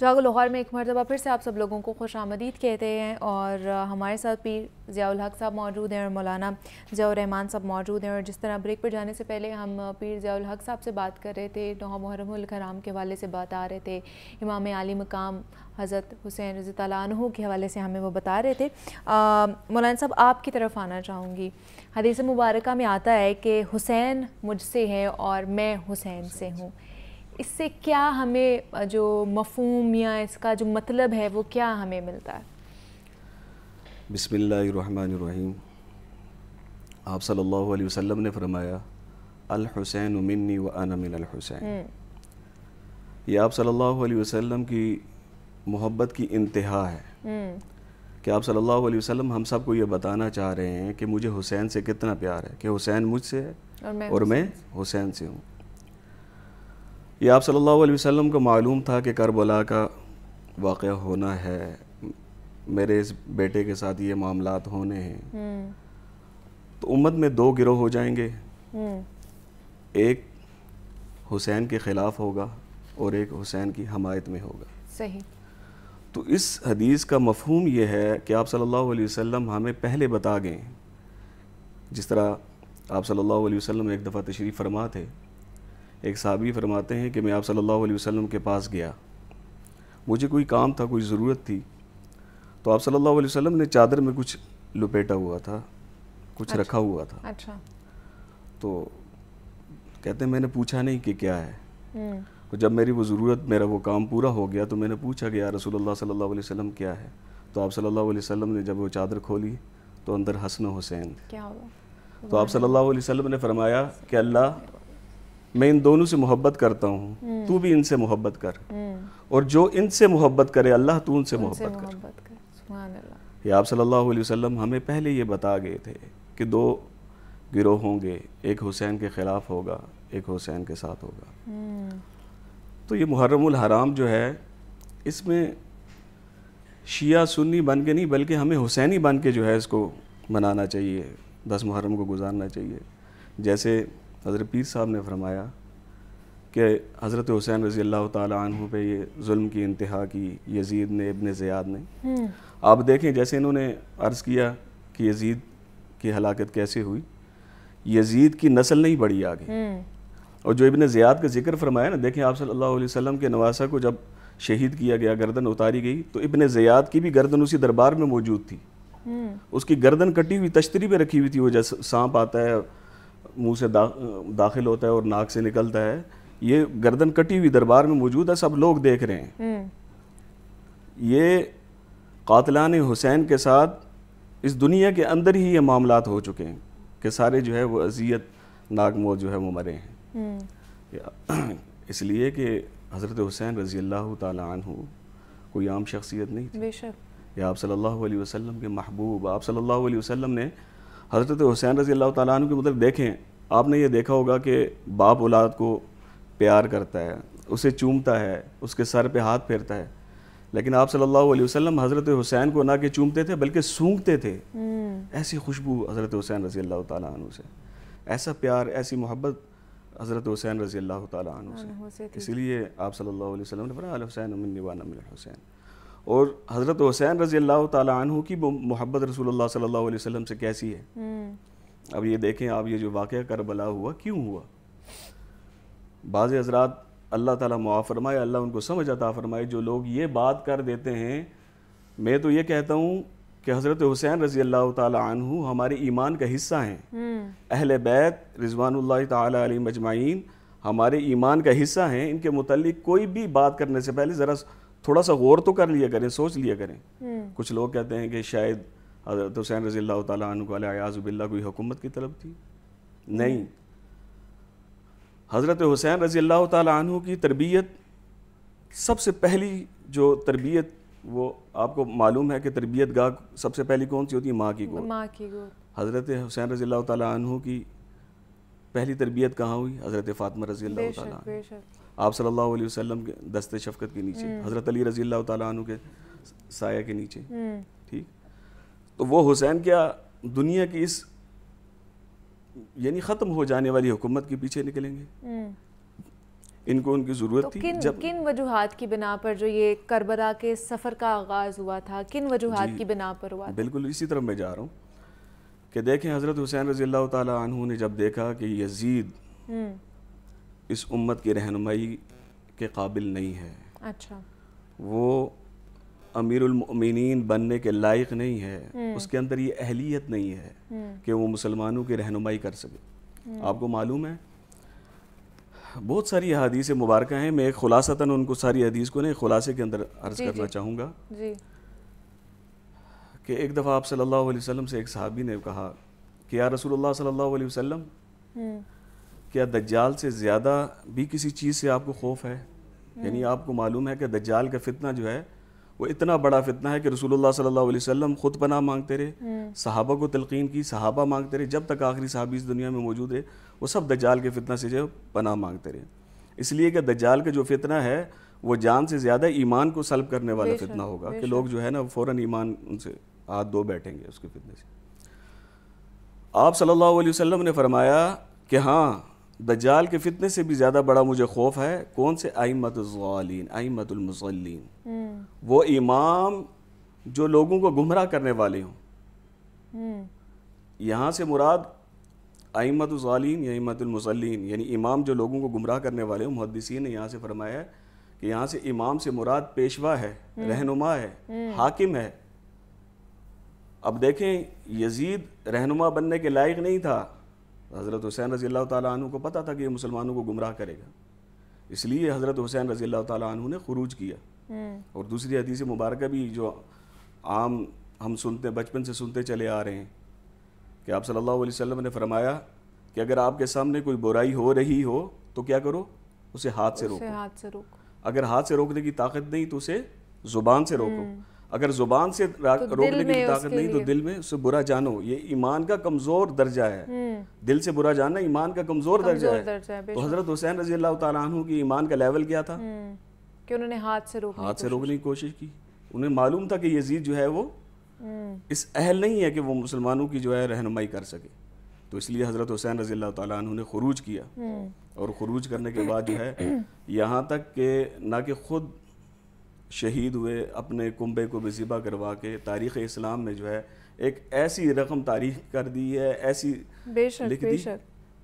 जागो लाहौर में एक मरतबा फिर से आप सब लोगों को खुश आमदीद कहते हैं और हमारे साथ पीर ज़ियाउल हक साहब मौजूद हैं और मौलाना रहमान साहब मौजूद हैं और जिस तरह ब्रेक पर जाने से पहले हम पीर ज़ियाउल हक साहब से बात कर रहे थे नौ मुहरम कराम के हवाले से बात आ रहे थे इमाम आली मकाम हज़रत हुसैन रजी तु के हवाले से हमें वो बता रहे थे मौलाना साहब आपकी तरफ आना चाहूँगी हदीस मुबारक में आता है कि हुसैन मुझसे है और मैं हुसैन से हूँ इससे क्या हमें जो मफहम या इसका जो मतलब है वो क्या हमें मिलता है बिस्मिल्लाम आप सल्लल्लाहु अलैहि वसल्लम ने फरमाया अल हुसैन मिन्नी व अना मिन अल हुसैन हम्म। ये आप सल्लल्लाहु अलैहि वसल्लम की मोहब्बत की इंतहा है हम्म। कि आप सल्लल्लाहु अलैहि वसल्लम हम सबको ये बताना चाह रहे हैं कि मुझे हुसैन से कितना प्यार है कि हुसैन मुझसे है और मैं हुसैन से हूँ ये आप सल्लल्लाहु अलैहि वसल्लम को मालूम था कि करबला का वाक़ होना है मेरे इस बेटे के साथ ये मामला होने हैं हम्म। तो उम्मत में दो गिरोह हो जाएंगे हम्म। एक हुसैन के ख़िलाफ़ होगा और एक हुसैन की हमायत में होगा सही तो इस हदीस का मफहम यह है कि आप सल्लल्लाहु अलैहि वसल्लम हमें पहले बता गए जिस तरह आप सल्लल्लाहु अलैहि वसल्लम एक दफ़ा तशरीफ़ फरमा थे एक सहाबी फरमाते हैं कि मैं आप सल्लल्लाहु अलैहि वसल्लम के पास गया मुझे कोई काम था कोई ज़रूरत थी तो आप सल्लल्लाहु अलैहि वसल्लम ने चादर में कुछ लपेटा हुआ था कुछ अच्छा, रखा हुआ था अच्छा तो कहते हैं मैंने पूछा नहीं कि क्या है हम्म। तो जब मेरी वो ज़रूरत मेरा वो काम पूरा हो गया तो मैंने पूछा कि यार रसूल सल्लल्लाहु अलैहि वसल्लम क्या है तो आप सल्लल्लाहु अलैहि वसल्लम ने जब वो चादर खोली तो अंदर हसन हुसैन क्या हुआ तो आप सल्लल्लाहु अलैहि वसल्लम ने फरमाया कि अल्लाह मैं इन दोनों से मोहब्बत करता हूँ हम्म। तू भी इनसे मोहब्बत कर हम्म। और जो इनसे मोहब्बत करे अल्लाह तू उनसे मोहब्बत कर ये आप सल्लल्लाहु अलैहि वसल्लम हमें पहले ये बता गए थे कि दो गिरोह होंगे एक हुसैन के ख़िलाफ़ होगा एक हुसैन के साथ होगा हम्म। तो ये मुहर्रमुल हराम जो है इसमें शिया सुन्नी बन के नहीं बल्कि हमें हुसैनी बन के जो है इसको मनाना चाहिए दस मुहर्रम को गुजारना चाहिए जैसे हज़रत पीर साहब ने फरमाया कि हज़रत हुसैन रज़ी अल्लाह तु पे ये जुल्म की इंतहा की यजीद ने इबन ज़ियाद ने हम्म। आप देखें जैसे इन्होंने अर्ज़ किया कि यजीद की हलाकत कैसे हुई यजीद की नस्ल नहीं बढ़ी आगे हम्म। और जो इबन ज़ियाद का जिक्र फरमाया ना देखें आप सल्ला वसम के नवासा को जब शहीद किया गया गर्दन उतारी गई तो इबन ज़ियाद की भी गर्दन उसी दरबार में मौजूद थी हम्म। उसकी गर्दन कटी हुई तश्तरी पर रखी हुई थी वो जैसे सांप आता है मुंह से दा, दाखिल होता है और नाक से निकलता है ये गर्दन कटी हुई दरबार में मौजूद है सब लोग देख रहे हैं हम्म। ये कातलान हुसैन के साथ इस दुनिया के अंदर ही ये मामला हो चुके हैं कि सारे जो है वो अजियत नागमोद जो है वो मरे हैं हम्म। इसलिए कि हज़रत हुसैन रज़ी अल्लाह तु कोई आम शख्सियत नहीं थी बेशक आप सल्लल्लाहु अलैहि वसल्लम के महबूब आप सल्लल्लाहु अलैहि वसल्लम ने हज़रत हुसैन रज़ी अल्लाह तु के मतलब देखें आपने ये देखा होगा कि बाप औलाद को प्यार करता है उसे चूमता है उसके सर पे हाथ फेरता है लेकिन आप सल्लल्लाहु अलैहि वसल्लम हज़रत हुसैन को ना कि चूमते थे बल्कि सूंघते थे हम्म। ऐसी खुशबू हज़रत हुसैन रज़ी अल्लाह तु से ऐसा प्यार ऐसी मोहब्बत हज़रत हुसैन रज़ी अल्लाह तु से इसलिए आप सल्लल्लाहु अलैहि वसल्लम ने फरा हुसैन अमिन हुसैन और हज़रत हुसैन रज़ी अल्लाह तु की मोहब्बत रसूल सल्लल्लाहु अलैहि वसल्लम से कैसी है हम्म। अब ये देखें आप ये जो वाक़ करबला हुआ क्यों हुआ बाज़ हजरात अल्लाह ताला मुआ फरमाए अल्लाह उनको समझ अता फरमाए जो लोग ये बात कर देते हैं मैं तो ये कहता हूँ कि हज़रत हुसैन रज़ी अल्लाह तु हमारे ईमान का हिस्सा हैं हम्म। अहल बैत रिजवान तली मजमाइन हमारे ईमान का हिस्सा हैं इनके मतलब कोई भी बात करने से पहले ज़रा थोड़ा सा गौर तो कर लिया करें सोच लिया करें हम्म। कुछ लोग कहते हैं कि शायद हजरत हुसैन रजी अल्लाह तयाज़बिल्ला कोई हुकूमत की तलब थी नहीं हज़रत हुसैन रजी अल्लाह तु की तरबियत सबसे पहली जो तरबियत वो आपको मालूम है कि तरबियत गाह सबसे पहली कौन सी होती है माँ की गोद माँ की गोद हज़रत हुसैन रजी अल्लाह तु की पहली तरबियत कहाँ हुई हज़रत फ़ातिमा रजी अल्लाह तु आप सल्लल्लाहु अलैहि वसल्लम के दस्ते शफकत के नीचे हम्म। हज़रत अली रजी अल्लाह तु के साया के नीचे हम्म। तो वो हुसैन क्या दुनिया की इस यानी ख़त्म हो जाने वाली हुकूमत के पीछे निकलेंगे हम्म। इनको उनकी ज़रूरत तो थी किन, जब किन वजूहत की बिना पर जो ये करबरा के सफ़र का आगाज़ हुआ था किन वजूहत की बिना पर हुआ बिल्कुल इसी तरफ मैं जा रहा हूँ कि देखें हज़रत हुसैन रज़ी तु ने जब देखा कि यजीद हम्म। इस उम्मत की रहनमई के काबिल नहीं है अच्छा वो अमीरमिन बनने के लायक नहीं है हम्म। उसके अंदर ये अहलियत नहीं है हम्म। कि वो मुसलमानों की रहनुमाई कर सके हम्म। आपको मालूम है बहुत सारी अदीसें मुबारक हैं मैं खुलासा उनको सारी हदीस को नहीं खुलासे के अंदर अर्ज करना चाहूँगा कि एक दफ़ा आप सल्लल्लाहु अलैहि वसल्लम से एक सहाबी ने कहा कि यार रसूलुल्लाह सल्लल्लाहु अलैहि वसल्लम क्या दज्जाल से ज़्यादा भी किसी चीज़ से आपको खौफ है यानी आपको मालूम है कि दज्जाल का फितना जो है वो इतना बड़ा फितना है कि रसूलुल्लाह सल्लल्लाहु अलैहि वसल्लम खुद पना मांगते रहे सहाबा को तलकीन की सहाबा मांगते रहे जब तक आखिरी सहाबी इस दुनिया में मौजूद है वो सब दज्जाल के फितना से जो पना मांगते रहे इसलिए कि दज्जाल का जो फितना है वो जान से ज़्यादा ईमान को सल्ब करने वाला फितना होगा कि लोग जो है ना फ़ौर ईमान उनसे हाथ धो बैठेंगे उसके फितने से आप सल्लल्लाहु अलैहि वसल्लम ने फरमाया कि हाँ दज्जाल के फितने से भी ज़्यादा बड़ा मुझे खौफ है कौन से आईमतुलमसलिन आईमतुलमसलिन हम्म। वो इमाम जो लोगों को गुमराह करने वाले हों हम्म। यहाँ से मुराद आईमतुलमसलिन या आईमतुलमसलिन यानी इमाम जो लोगों को गुमराह करने वाले हों मुहदसिन ने यहाँ से फरमाया है कि यहाँ से इमाम से मुराद पेशवा है हम्म। रहनुमा है हाकिम है अब देखें यजीद रहनुमा बनने के लायक नहीं था हज़रत हुसैन रज़ी अल्लाह तु को पता था कि ये मुसलमानों को गुमराह करेगा इसलिए हज़रत हुसैन रज़ी अल्लाह तु ने खरूज किया हम्म। और दूसरी हदीस मुबारक भी जो आम हम सुनते बचपन से सुनते चले आ रहे हैं कि आप सल्लल्लाहु अलैहि वसल्लम ने फरमाया कि अगर आपके सामने कोई बुराई हो रही हो तो क्या करो उसे हाथ से रोको हाथ से रोको अगर हाथ से रोकने की ताकत नहीं तो उसे ज़ुबान से रोको हम्म। अगर जुबान से तो रोकने की ताकत नहीं तो दिल में उससे बुरा जानो ये ईमान का कमज़ोर दर्जा है हम्म। दिल से बुरा जानना ईमान का कमज़ोर दर्जा है तो हज़रत हुसैन रजी अल्लाह की ईमान का लेवल क्या था हम्म। कि उन्होंने हाथ से रोकने हाथ से रोकने की कोशिश की उन्हें मालूम था कि यजीद जो है वो हम्म। इस अहल नहीं है कि वो मुसलमानों की जो है रहनुमाई कर सके तो इसलिए हज़रत हुसैन रजी अल्लाह तु ने खरूज किया और खरूज करने के बाद जो है यहाँ तक कि ना कि खुद शहीद हुए अपने कुंबे को बेजिबा करवा के तारीख़ इस्लाम में जो है एक ऐसी रकम तारीख कर दी है ऐसी लिख दी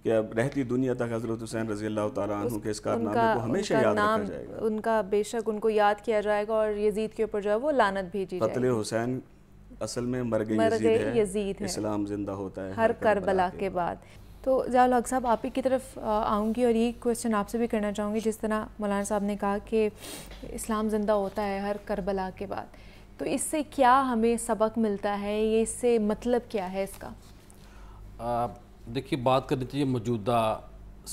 कि अब रहती दुनिया तक हज़रत हुसैन रजी अल्लाह तु के इस कारनामे को हमेशा याद रखा जाएगा उनका बेशक उनको याद किया जाएगा और यजीद के ऊपर जो है वो लानत भेजी कतल हुसैन असल में मर गई यजीद है इस्लाम जिंदा होता है हर करबला के बाद तो ज़ियाल हक साहब आप ही की तरफ आऊँगी और ये क्वेश्चन आपसे भी करना चाहूँगी जिस तरह मौलाना साहब ने कहा कि इस्लाम ज़िंदा होता है हर करबला के बाद तो इससे क्या हमें सबक मिलता है ये इससे मतलब क्या है इसका देखिए बात करनी चाहिए मौजूदा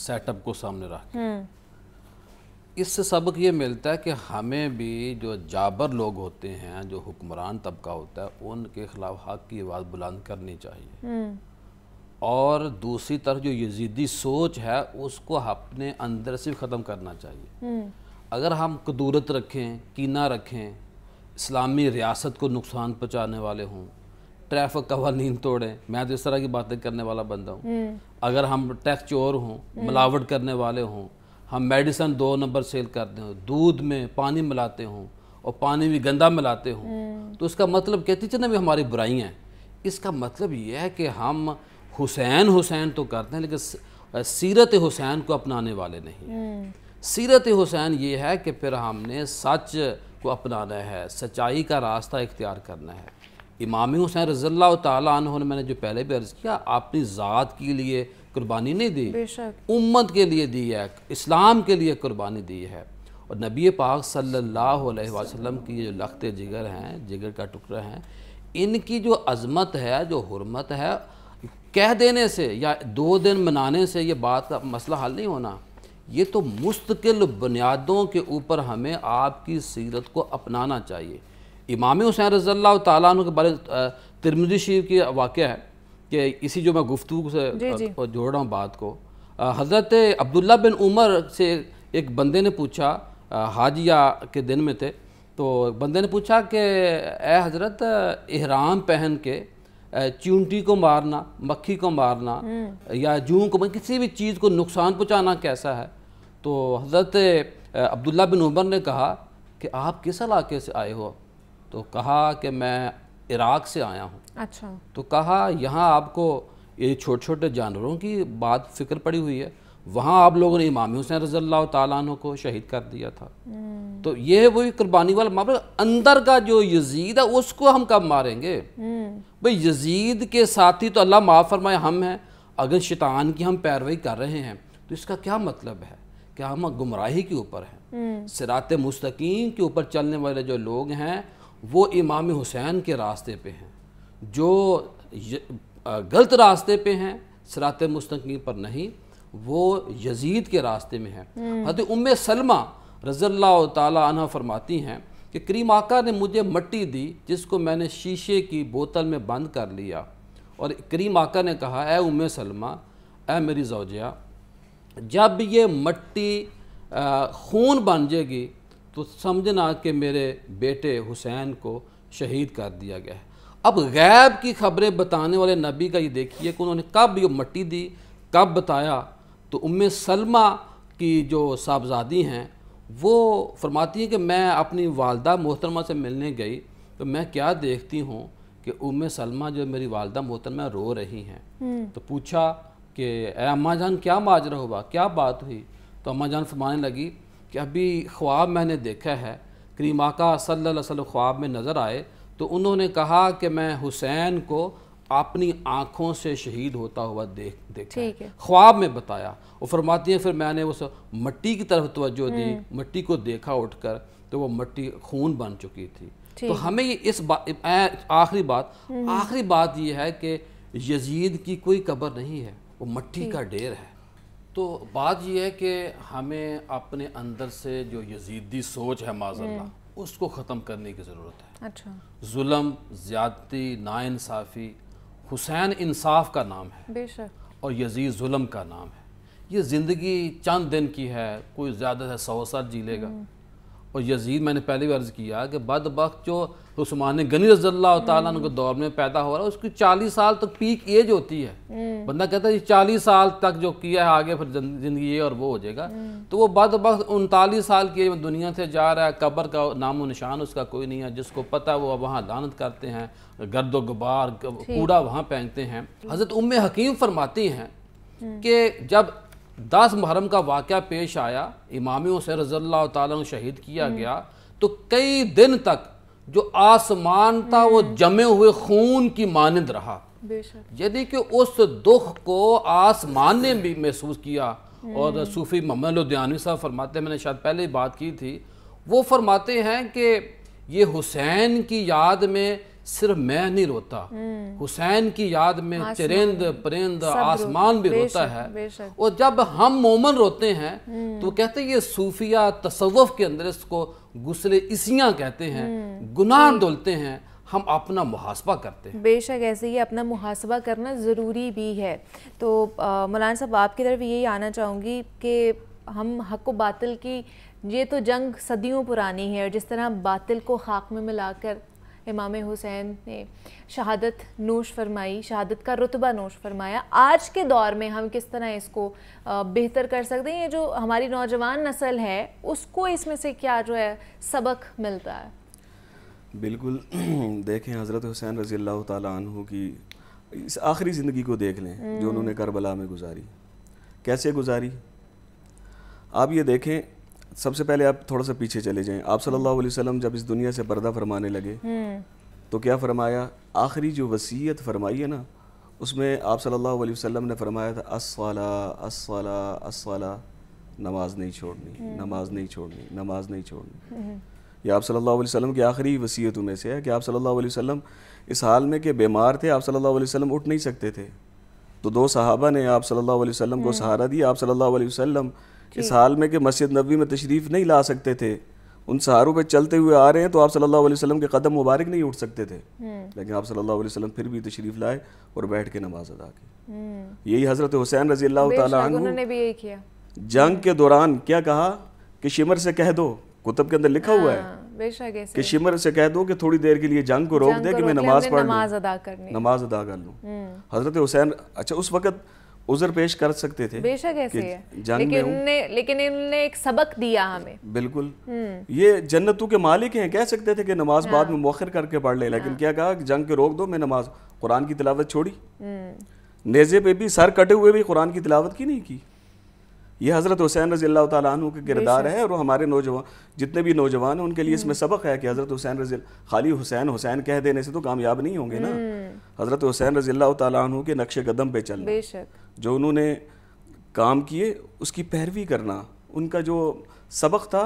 सेटअप को सामने रख हम्म। इससे सबक ये मिलता है कि हमें भी जो जाबर लोग होते हैं जो हुक्मरान तबका होता है उनके खिलाफ हक की आवाज़ बुलंद करनी चाहिए हम्म। और दूसरी तरफ जो यजीदी सोच है उसको अपने अंदर से ख़त्म करना चाहिए हम्म। अगर हम कदूरत रखें कीना रखें इस्लामी रियासत को नुकसान पहुँचाने वाले हों ट्रैफिक कवानीन तोड़ें मैं तो इस तरह की बातें करने वाला बंदा हूँ हम्म। अगर हम टैक्स चोर हों हम्म। मिलावट करने वाले हों हम मेडिसन दो नंबर सेल करते हों दूध में पानी मिलाते हों और पानी भी गंदा मिलाते हों तो इसका मतलब कहती चले भी हमारी बुराइयाँ हैं इसका मतलब यह है कि हम हुसैन हुसैन तो करते हैं लेकिन सीरत हुसैन को अपनाने वाले नहीं हम्म। सीरत हुसैन ये है कि फिर हमने सच को अपनाना है सच्चाई का रास्ता इख्तियार करना है इमाम हुसैन रज़ल्ला तुम ने मैंने जो पहले भी अर्ज़ किया अपनी ज़ात के लिए कुर्बानी नहीं दी उम्मत के लिए दी है इस्लाम के लिए कुर्बानी दी है और नबी पाक सल्लल्लाहु अलैहि वसल्लम की जो लखते जिगर हैं जिगर का टुकड़ा हैं इनकी जो अज़मत है जो हरमत है कह देने से या दो दिन मनाने से ये बात का मसला हल नहीं होना ये तो मुस्तकिल बुनियादों के ऊपर हमें आपकी सीरत को अपनाना चाहिए इमाम हुसैन रज़ल्ला तु के बारे तिरमजी शरीफ की वाक़ है कि इसी जो मैं गुफ्तु से जोड़ रहा हूँ बात को हज़रत अब्दुल्ला बिन उमर से एक बंदे ने पूछा हाजिया के दिन में थे तो बंदे ने पूछा कि ए हज़रत एहराम पहन के चूंटी को मारना मक्खी को मारना हम्म। या जूं को मतलब किसी भी चीज़ को नुकसान पहुँचाना कैसा है तो हज़रत अब्दुल्ला बिन उमर ने कहा कि आप किस इलाके से आए हो तो कहा कि मैं इराक से आया हूँ अच्छा तो कहा यहाँ आपको ये छोटे छोटे जानवरों की बात फिक्र पड़ी हुई है वहाँ आप लोगों ने इमाम हुसैन रज़ल्ला तु को शहीद कर दिया था हम्म। तो ये वही कुर्बानी वाला मामला अंदर का जो यजीद है उसको हम कब मारेंगे हम्म। भाई यजीद के साथ ही तो अल्लाह माफ़ फरमाए हम हैं अगर शैतान की हम पैरवई कर रहे हैं तो इसका क्या मतलब है क्या हम गुमराही के ऊपर हैं हम्म। सिरात मुस्तकीम के ऊपर चलने वाले जो लोग हैं वो इमाम हुसैन के रास्ते पे हैं जो गलत रास्ते पे हैं सिरात मुस्तकीम पर नहीं वो यजीद के रास्ते में हैं हत हम्म। उम सलमा रज़ल्ला तला फरमाती हैं कि करीमाका ने मुझे मट्टी दी जिसको मैंने शीशे की बोतल में बंद कर लिया और करीमाका ने कहा ए उम सलमा ए मेरी जोजिया जब ये मट्टी खून बन जाएगी तो समझना कि मेरे बेटे हुसैन को शहीद कर दिया गया है अब गैब की खबरें बताने वाले नबी का ये देखिए कि उन्होंने कब ये मट्टी दी कब बताया तो उम सलमा की जो साहबजादी हैं वो फरमाती हैं कि मैं अपनी वालदा मोहतरमा से मिलने गई तो मैं क्या देखती हूँ कि उम सलमा जो मेरी वालदा मोहतरमा रो रही हैं हम्म। तो पूछा कि अम्मा जान क्या माजरा हुआ क्या बात हुई तो अम्मा जान फरमाने लगी कि अभी ख्वाब मैंने देखा है करीम आका सल्ला ख्वाब में नज़र आए तो उन्होंने कहा कि मैं हुसैन को अपनी आंखों से शहीद होता हुआ देख देखा है। ख्वाब में बताया और फरमाती है फिर मैंने उस मट्टी की तरफ तोज्जो दी हम्म। मट्टी को देखा उठकर तो वो मट्टी खून बन चुकी थी तो हमें ये इस बात आखिरी बात हम्म। आखिरी बात यह है कि यजीद की कोई कब्र नहीं है वो मट्टी का ढेर है तो बात यह है कि हमें अपने अंदर से जो यजीदी सोच है माजल्ला हम्म। उसको ख़त्म करने की ज़रूरत है अच्छा जुल्म ज़्यादती नाानसाफ़ी हुसैन इंसाफ का नाम है और यजीज़ जुलम का नाम है ये ज़िंदगी चंद दिन की है कोई ज़्यादा है सौ साल जी लेगा हम्म। और यजीद मैंने पहले भी अर्ज़ किया कि बदबक़ जो तो उस्मान गनी रजल्ला के हम्म। दौर में पैदा हो रहा है उसकी चालीस साल तक पीक एज होती है हम्म। बंदा कहता है चालीस साल तक जो किया है आगे फिर ज़िंदगी ये और वो हो जाएगा हम्म। तो वो बद वक्त उनतालीस साल की एज में दुनिया से जा रहा है कब्र का नामो निशान उसका कोई नहीं है जिसको पता वो वहाँ दानत करते हैं गर्द गुबार कूड़ा वहाँ पहनते हैं हज़रत उम हकीम फरमाती हैं कि जब दस मुहरम का वाक़ पेश आया इमाम से रज़ल्ला तहीद किया गया तो कई दिन तक जो आसमान था वो हम्म। जमे हुए खून की मानंद रहा यदि कि उस दुख को आसमान ने भी महसूस किया और हम्म। सूफी मोहम्मद उद्यानवी साहब फरमाते हैं मैंने शायद पहले ही बात की थी वो फरमाते हैं कि ये हुसैन की याद में सिर्फ मैं नहीं रोता हम्म। हुसैन की याद में चरेंद परेंद आसमान भी रोता है और जब हम मोमन रोते हैं हम्म। तो कहते हैं ये सूफिया तसव्वुफ के अंदर इसको गुसले इसियाँ कहते हैं हम्म। गुनाह धुलते हैं हम अपना मुहासबा करते हैं बेशक ऐसे ही अपना मुहासबा करना ज़रूरी भी है तो मौलाना साहब आपकी तरफ यही आना चाहूँगी कि हम हक व बातिल की ये तो जंग सदियों पुरानी है और जिस तरह बातिल को खाक में मिलाकर इमाम हुसैन ने शहादत नोश फरमाई शहादत का रुतबा नोश फरमाया आज के दौर में हम किस तरह इसको बेहतर कर सकते हैं ये जो हमारी नौजवान नस्ल है उसको इसमें से क्या जो है सबक मिलता है बिल्कुल देखें हज़रत हुसैन रज़ी अल्लाह तु की इस आखिरी ज़िंदगी को देख लें जो हम्म। उन्होंने करबला में गुजारी कैसे गुजारी आप ये देखें सबसे पहले आप थोड़ा सा पीछे चले जाएं आप सल्लल्लाहु अलैहि वसल्लम जब इस दुनिया से पर्दा फरमाने लगे तो क्या फरमाया आखिरी जो वसीयत फरमाई है ना उसमें आप सल्लल्लाहु अलैहि वसल्लम ने फरमाया था असवाला असवाला असवाला नमाज नहीं छोड़नी नमाज नहीं छोड़नी नमाज नहीं छोड़नी ये आप सल्लल्लाहु अलैहि वसल्लम की आखिरी वसीयतों में से है कि आप सल्लल्लाहु अलैहि वसल्लम इस हाल में कि बीमार थे आप सल्लल्लाहु अलैहि वसल्लम उठ नहीं सकते थे तो दो सहाबा ने आप सल्लल्लाहु अलैहि वसल्लम को सहारा दिया आप सल्लल्लाहु अलैहि वसल्लम इस हाल में कि मस्जिद नबी में तशरीफ़ नहीं ला सकते थे उन सहारों पे चलते हुए आ रहे हैं तो आप सल्लल्लाहु अलैहि वसल्लम के कदम मुबारक नहीं उठ सकते थे हम्म। लेकिन आप सल्लल्लाहु अलैहि वसल्लम फिर भी तशरीफ़ लाए और बैठ के नमाज अदा की हम्म। यही हज़रत हुसैन रजी अल्लाह ने भी यही किया जंग के दौरान क्या कहा कि शिमर से कह दो कुतब के अंदर लिखा हुआ है हाँ, कि शिमर से कह दो कि थोड़ी देर के लिए जंग को रोक दे कि मैं नमाज पढ़ नमाज अदा कर लूँ हम्म। हज़रत हुसैन अच्छा उस वक्त उजर पेश कर सकते थे बेशक ऐसे है लेकिन उनने लेकिन इन्होंने एक सबक दिया हमें बिल्कुल हम्म। ये जन्नतों के मालिक हैं कह सकते थे कि नमाज हाँ। बाद में मौखर करके पढ़ ले लेकिन हाँ। क्या कहा जंग के रोक दो मैं नमाज कुरान की तिलावत छोड़ी हम्म। नेजे पे भी सर कटे हुए भी कुरान की तिलावत की नहीं की ये हज़रत हुसैन रजी अल्लाह तु के किरदार है और हमारे नौजवान जितने भी नौजवान हैं उनके लिए इसमें हम्म। सबक है कि हज़रत हुसैन रजी खाली हुसैन हुसैन कह देने से तो कामयाब नहीं होंगे ना हज़रत हुसैन रजी अल्लाह तु के नक्शे कदम पे चल बेशक जो उन्होंने काम किए उसकी पैरवी करना उनका जो सबक था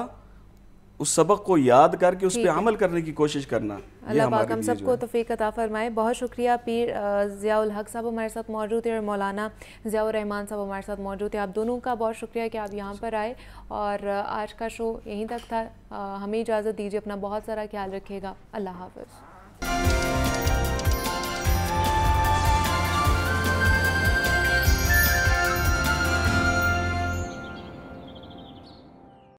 उस सबक को याद करके उस पर अमल करने की कोशिश करना अल्लाह पाक हम सबको तफ़ीक अता फ़रमाए बहुत शुक्रिया पीर ज़ियाउल हक साहब हमारे साथ मौजूद थे और मौलाना रहमान साहब हमारे साथ मौजूद थे आप दोनों का बहुत शुक्रिया कि आप यहाँ पर आए और आज का शो यहीं तक था हमें इजाज़त दीजिए अपना बहुत सारा ख्याल रखिएगा अल्लाह हाफ